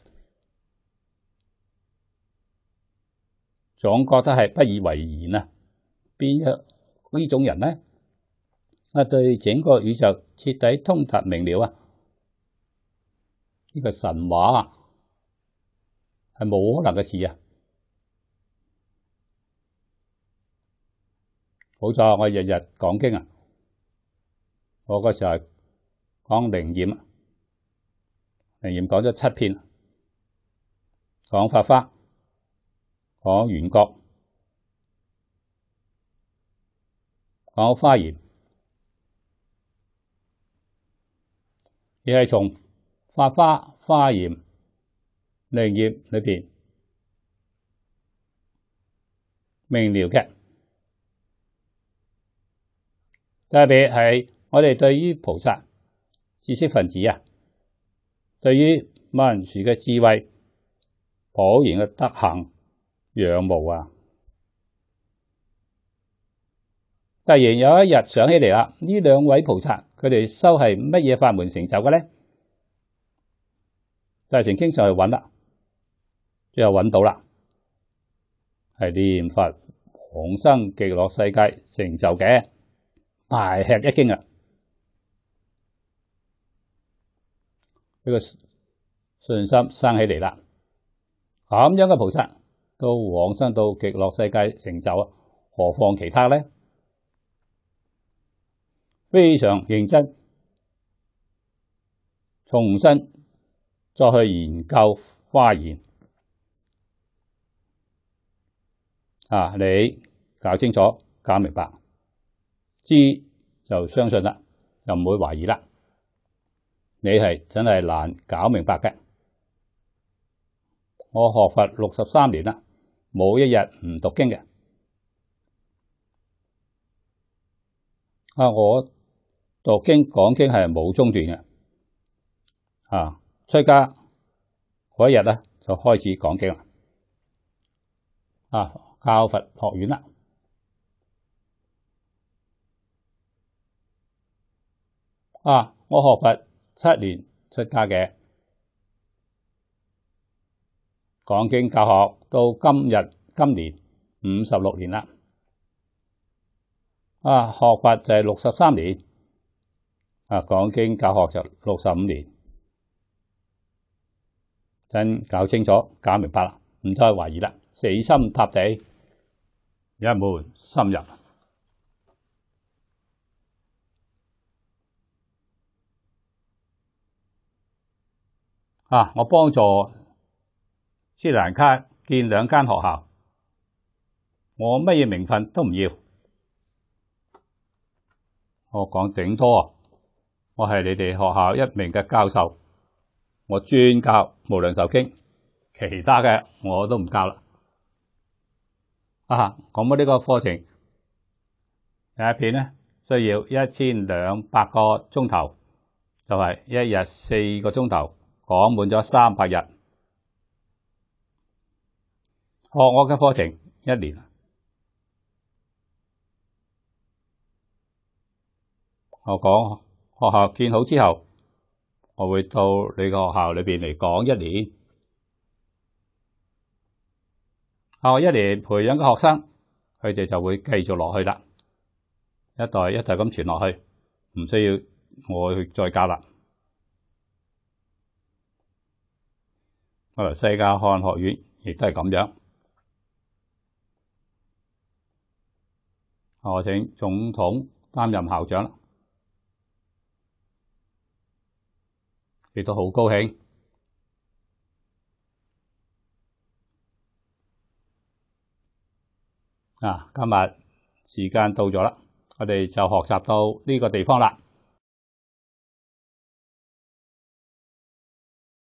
A: 总觉得系不以为然啊。边一呢种人咧？啊，对整个宇宙彻底通达明了啊？呢个神话系冇可能嘅事啊！好在我日日讲经啊！我嗰时候讲灵验，灵验讲咗七篇，讲法花，讲圆觉，讲花言，亦系从法花、花言、灵验里边明了嘅。特别系我哋对于菩萨知识分子啊，对于文殊嘅智慧、普贤嘅德行仰慕啊。突然有一日想起嚟啦，呢两位菩萨佢哋修系乜嘢法门成就嘅咧？大成经常去揾啦，最后揾到啦，系念佛往生极乐世界成就嘅。大吃一惊啊！呢个信心生起嚟啦，咁样嘅菩萨都往生到极乐世界成就啊，何况其他咧？非常认真，重新再去研究花言啊！你搞清楚，搞明白。知就相信啦，又唔会怀疑啦。你系真系难搞明白嘅。我学佛六十三年啦，冇一日唔读经嘅。啊，我读经讲经系冇中断嘅。啊，出家嗰一日咧就开始讲经啦。啊，教佛学院啦。啊！我学佛七年出家嘅，讲经教学到今日今年五十六年啦。啊，学佛就系六十三年，啊，讲经教学就六十五年，真搞清楚搞明白啦，唔再怀疑啦，死心塌地一门深入。啊！我帮助斯兰卡建两间学校，我乜嘢名分都唔要。我讲顶多，我系你哋学校一名嘅教授，我专教无量寿经，其他嘅我都唔教啦。啊！咁呢个课程第一片咧，需要一千两百个钟头，就系一日四个钟头。讲满咗三百日，学我嘅课程一年。我讲学校建好之后，我会到你个学校里边嚟讲一年。我一年培养嘅学生，佢哋就会继续落去啦，一代一代咁传落去，唔需要我去再教啦。后来世界汉学院亦都系咁样，我请总统担任校长啦，都好高兴。啊，今日时间到咗啦，我哋就学习到呢个地方啦。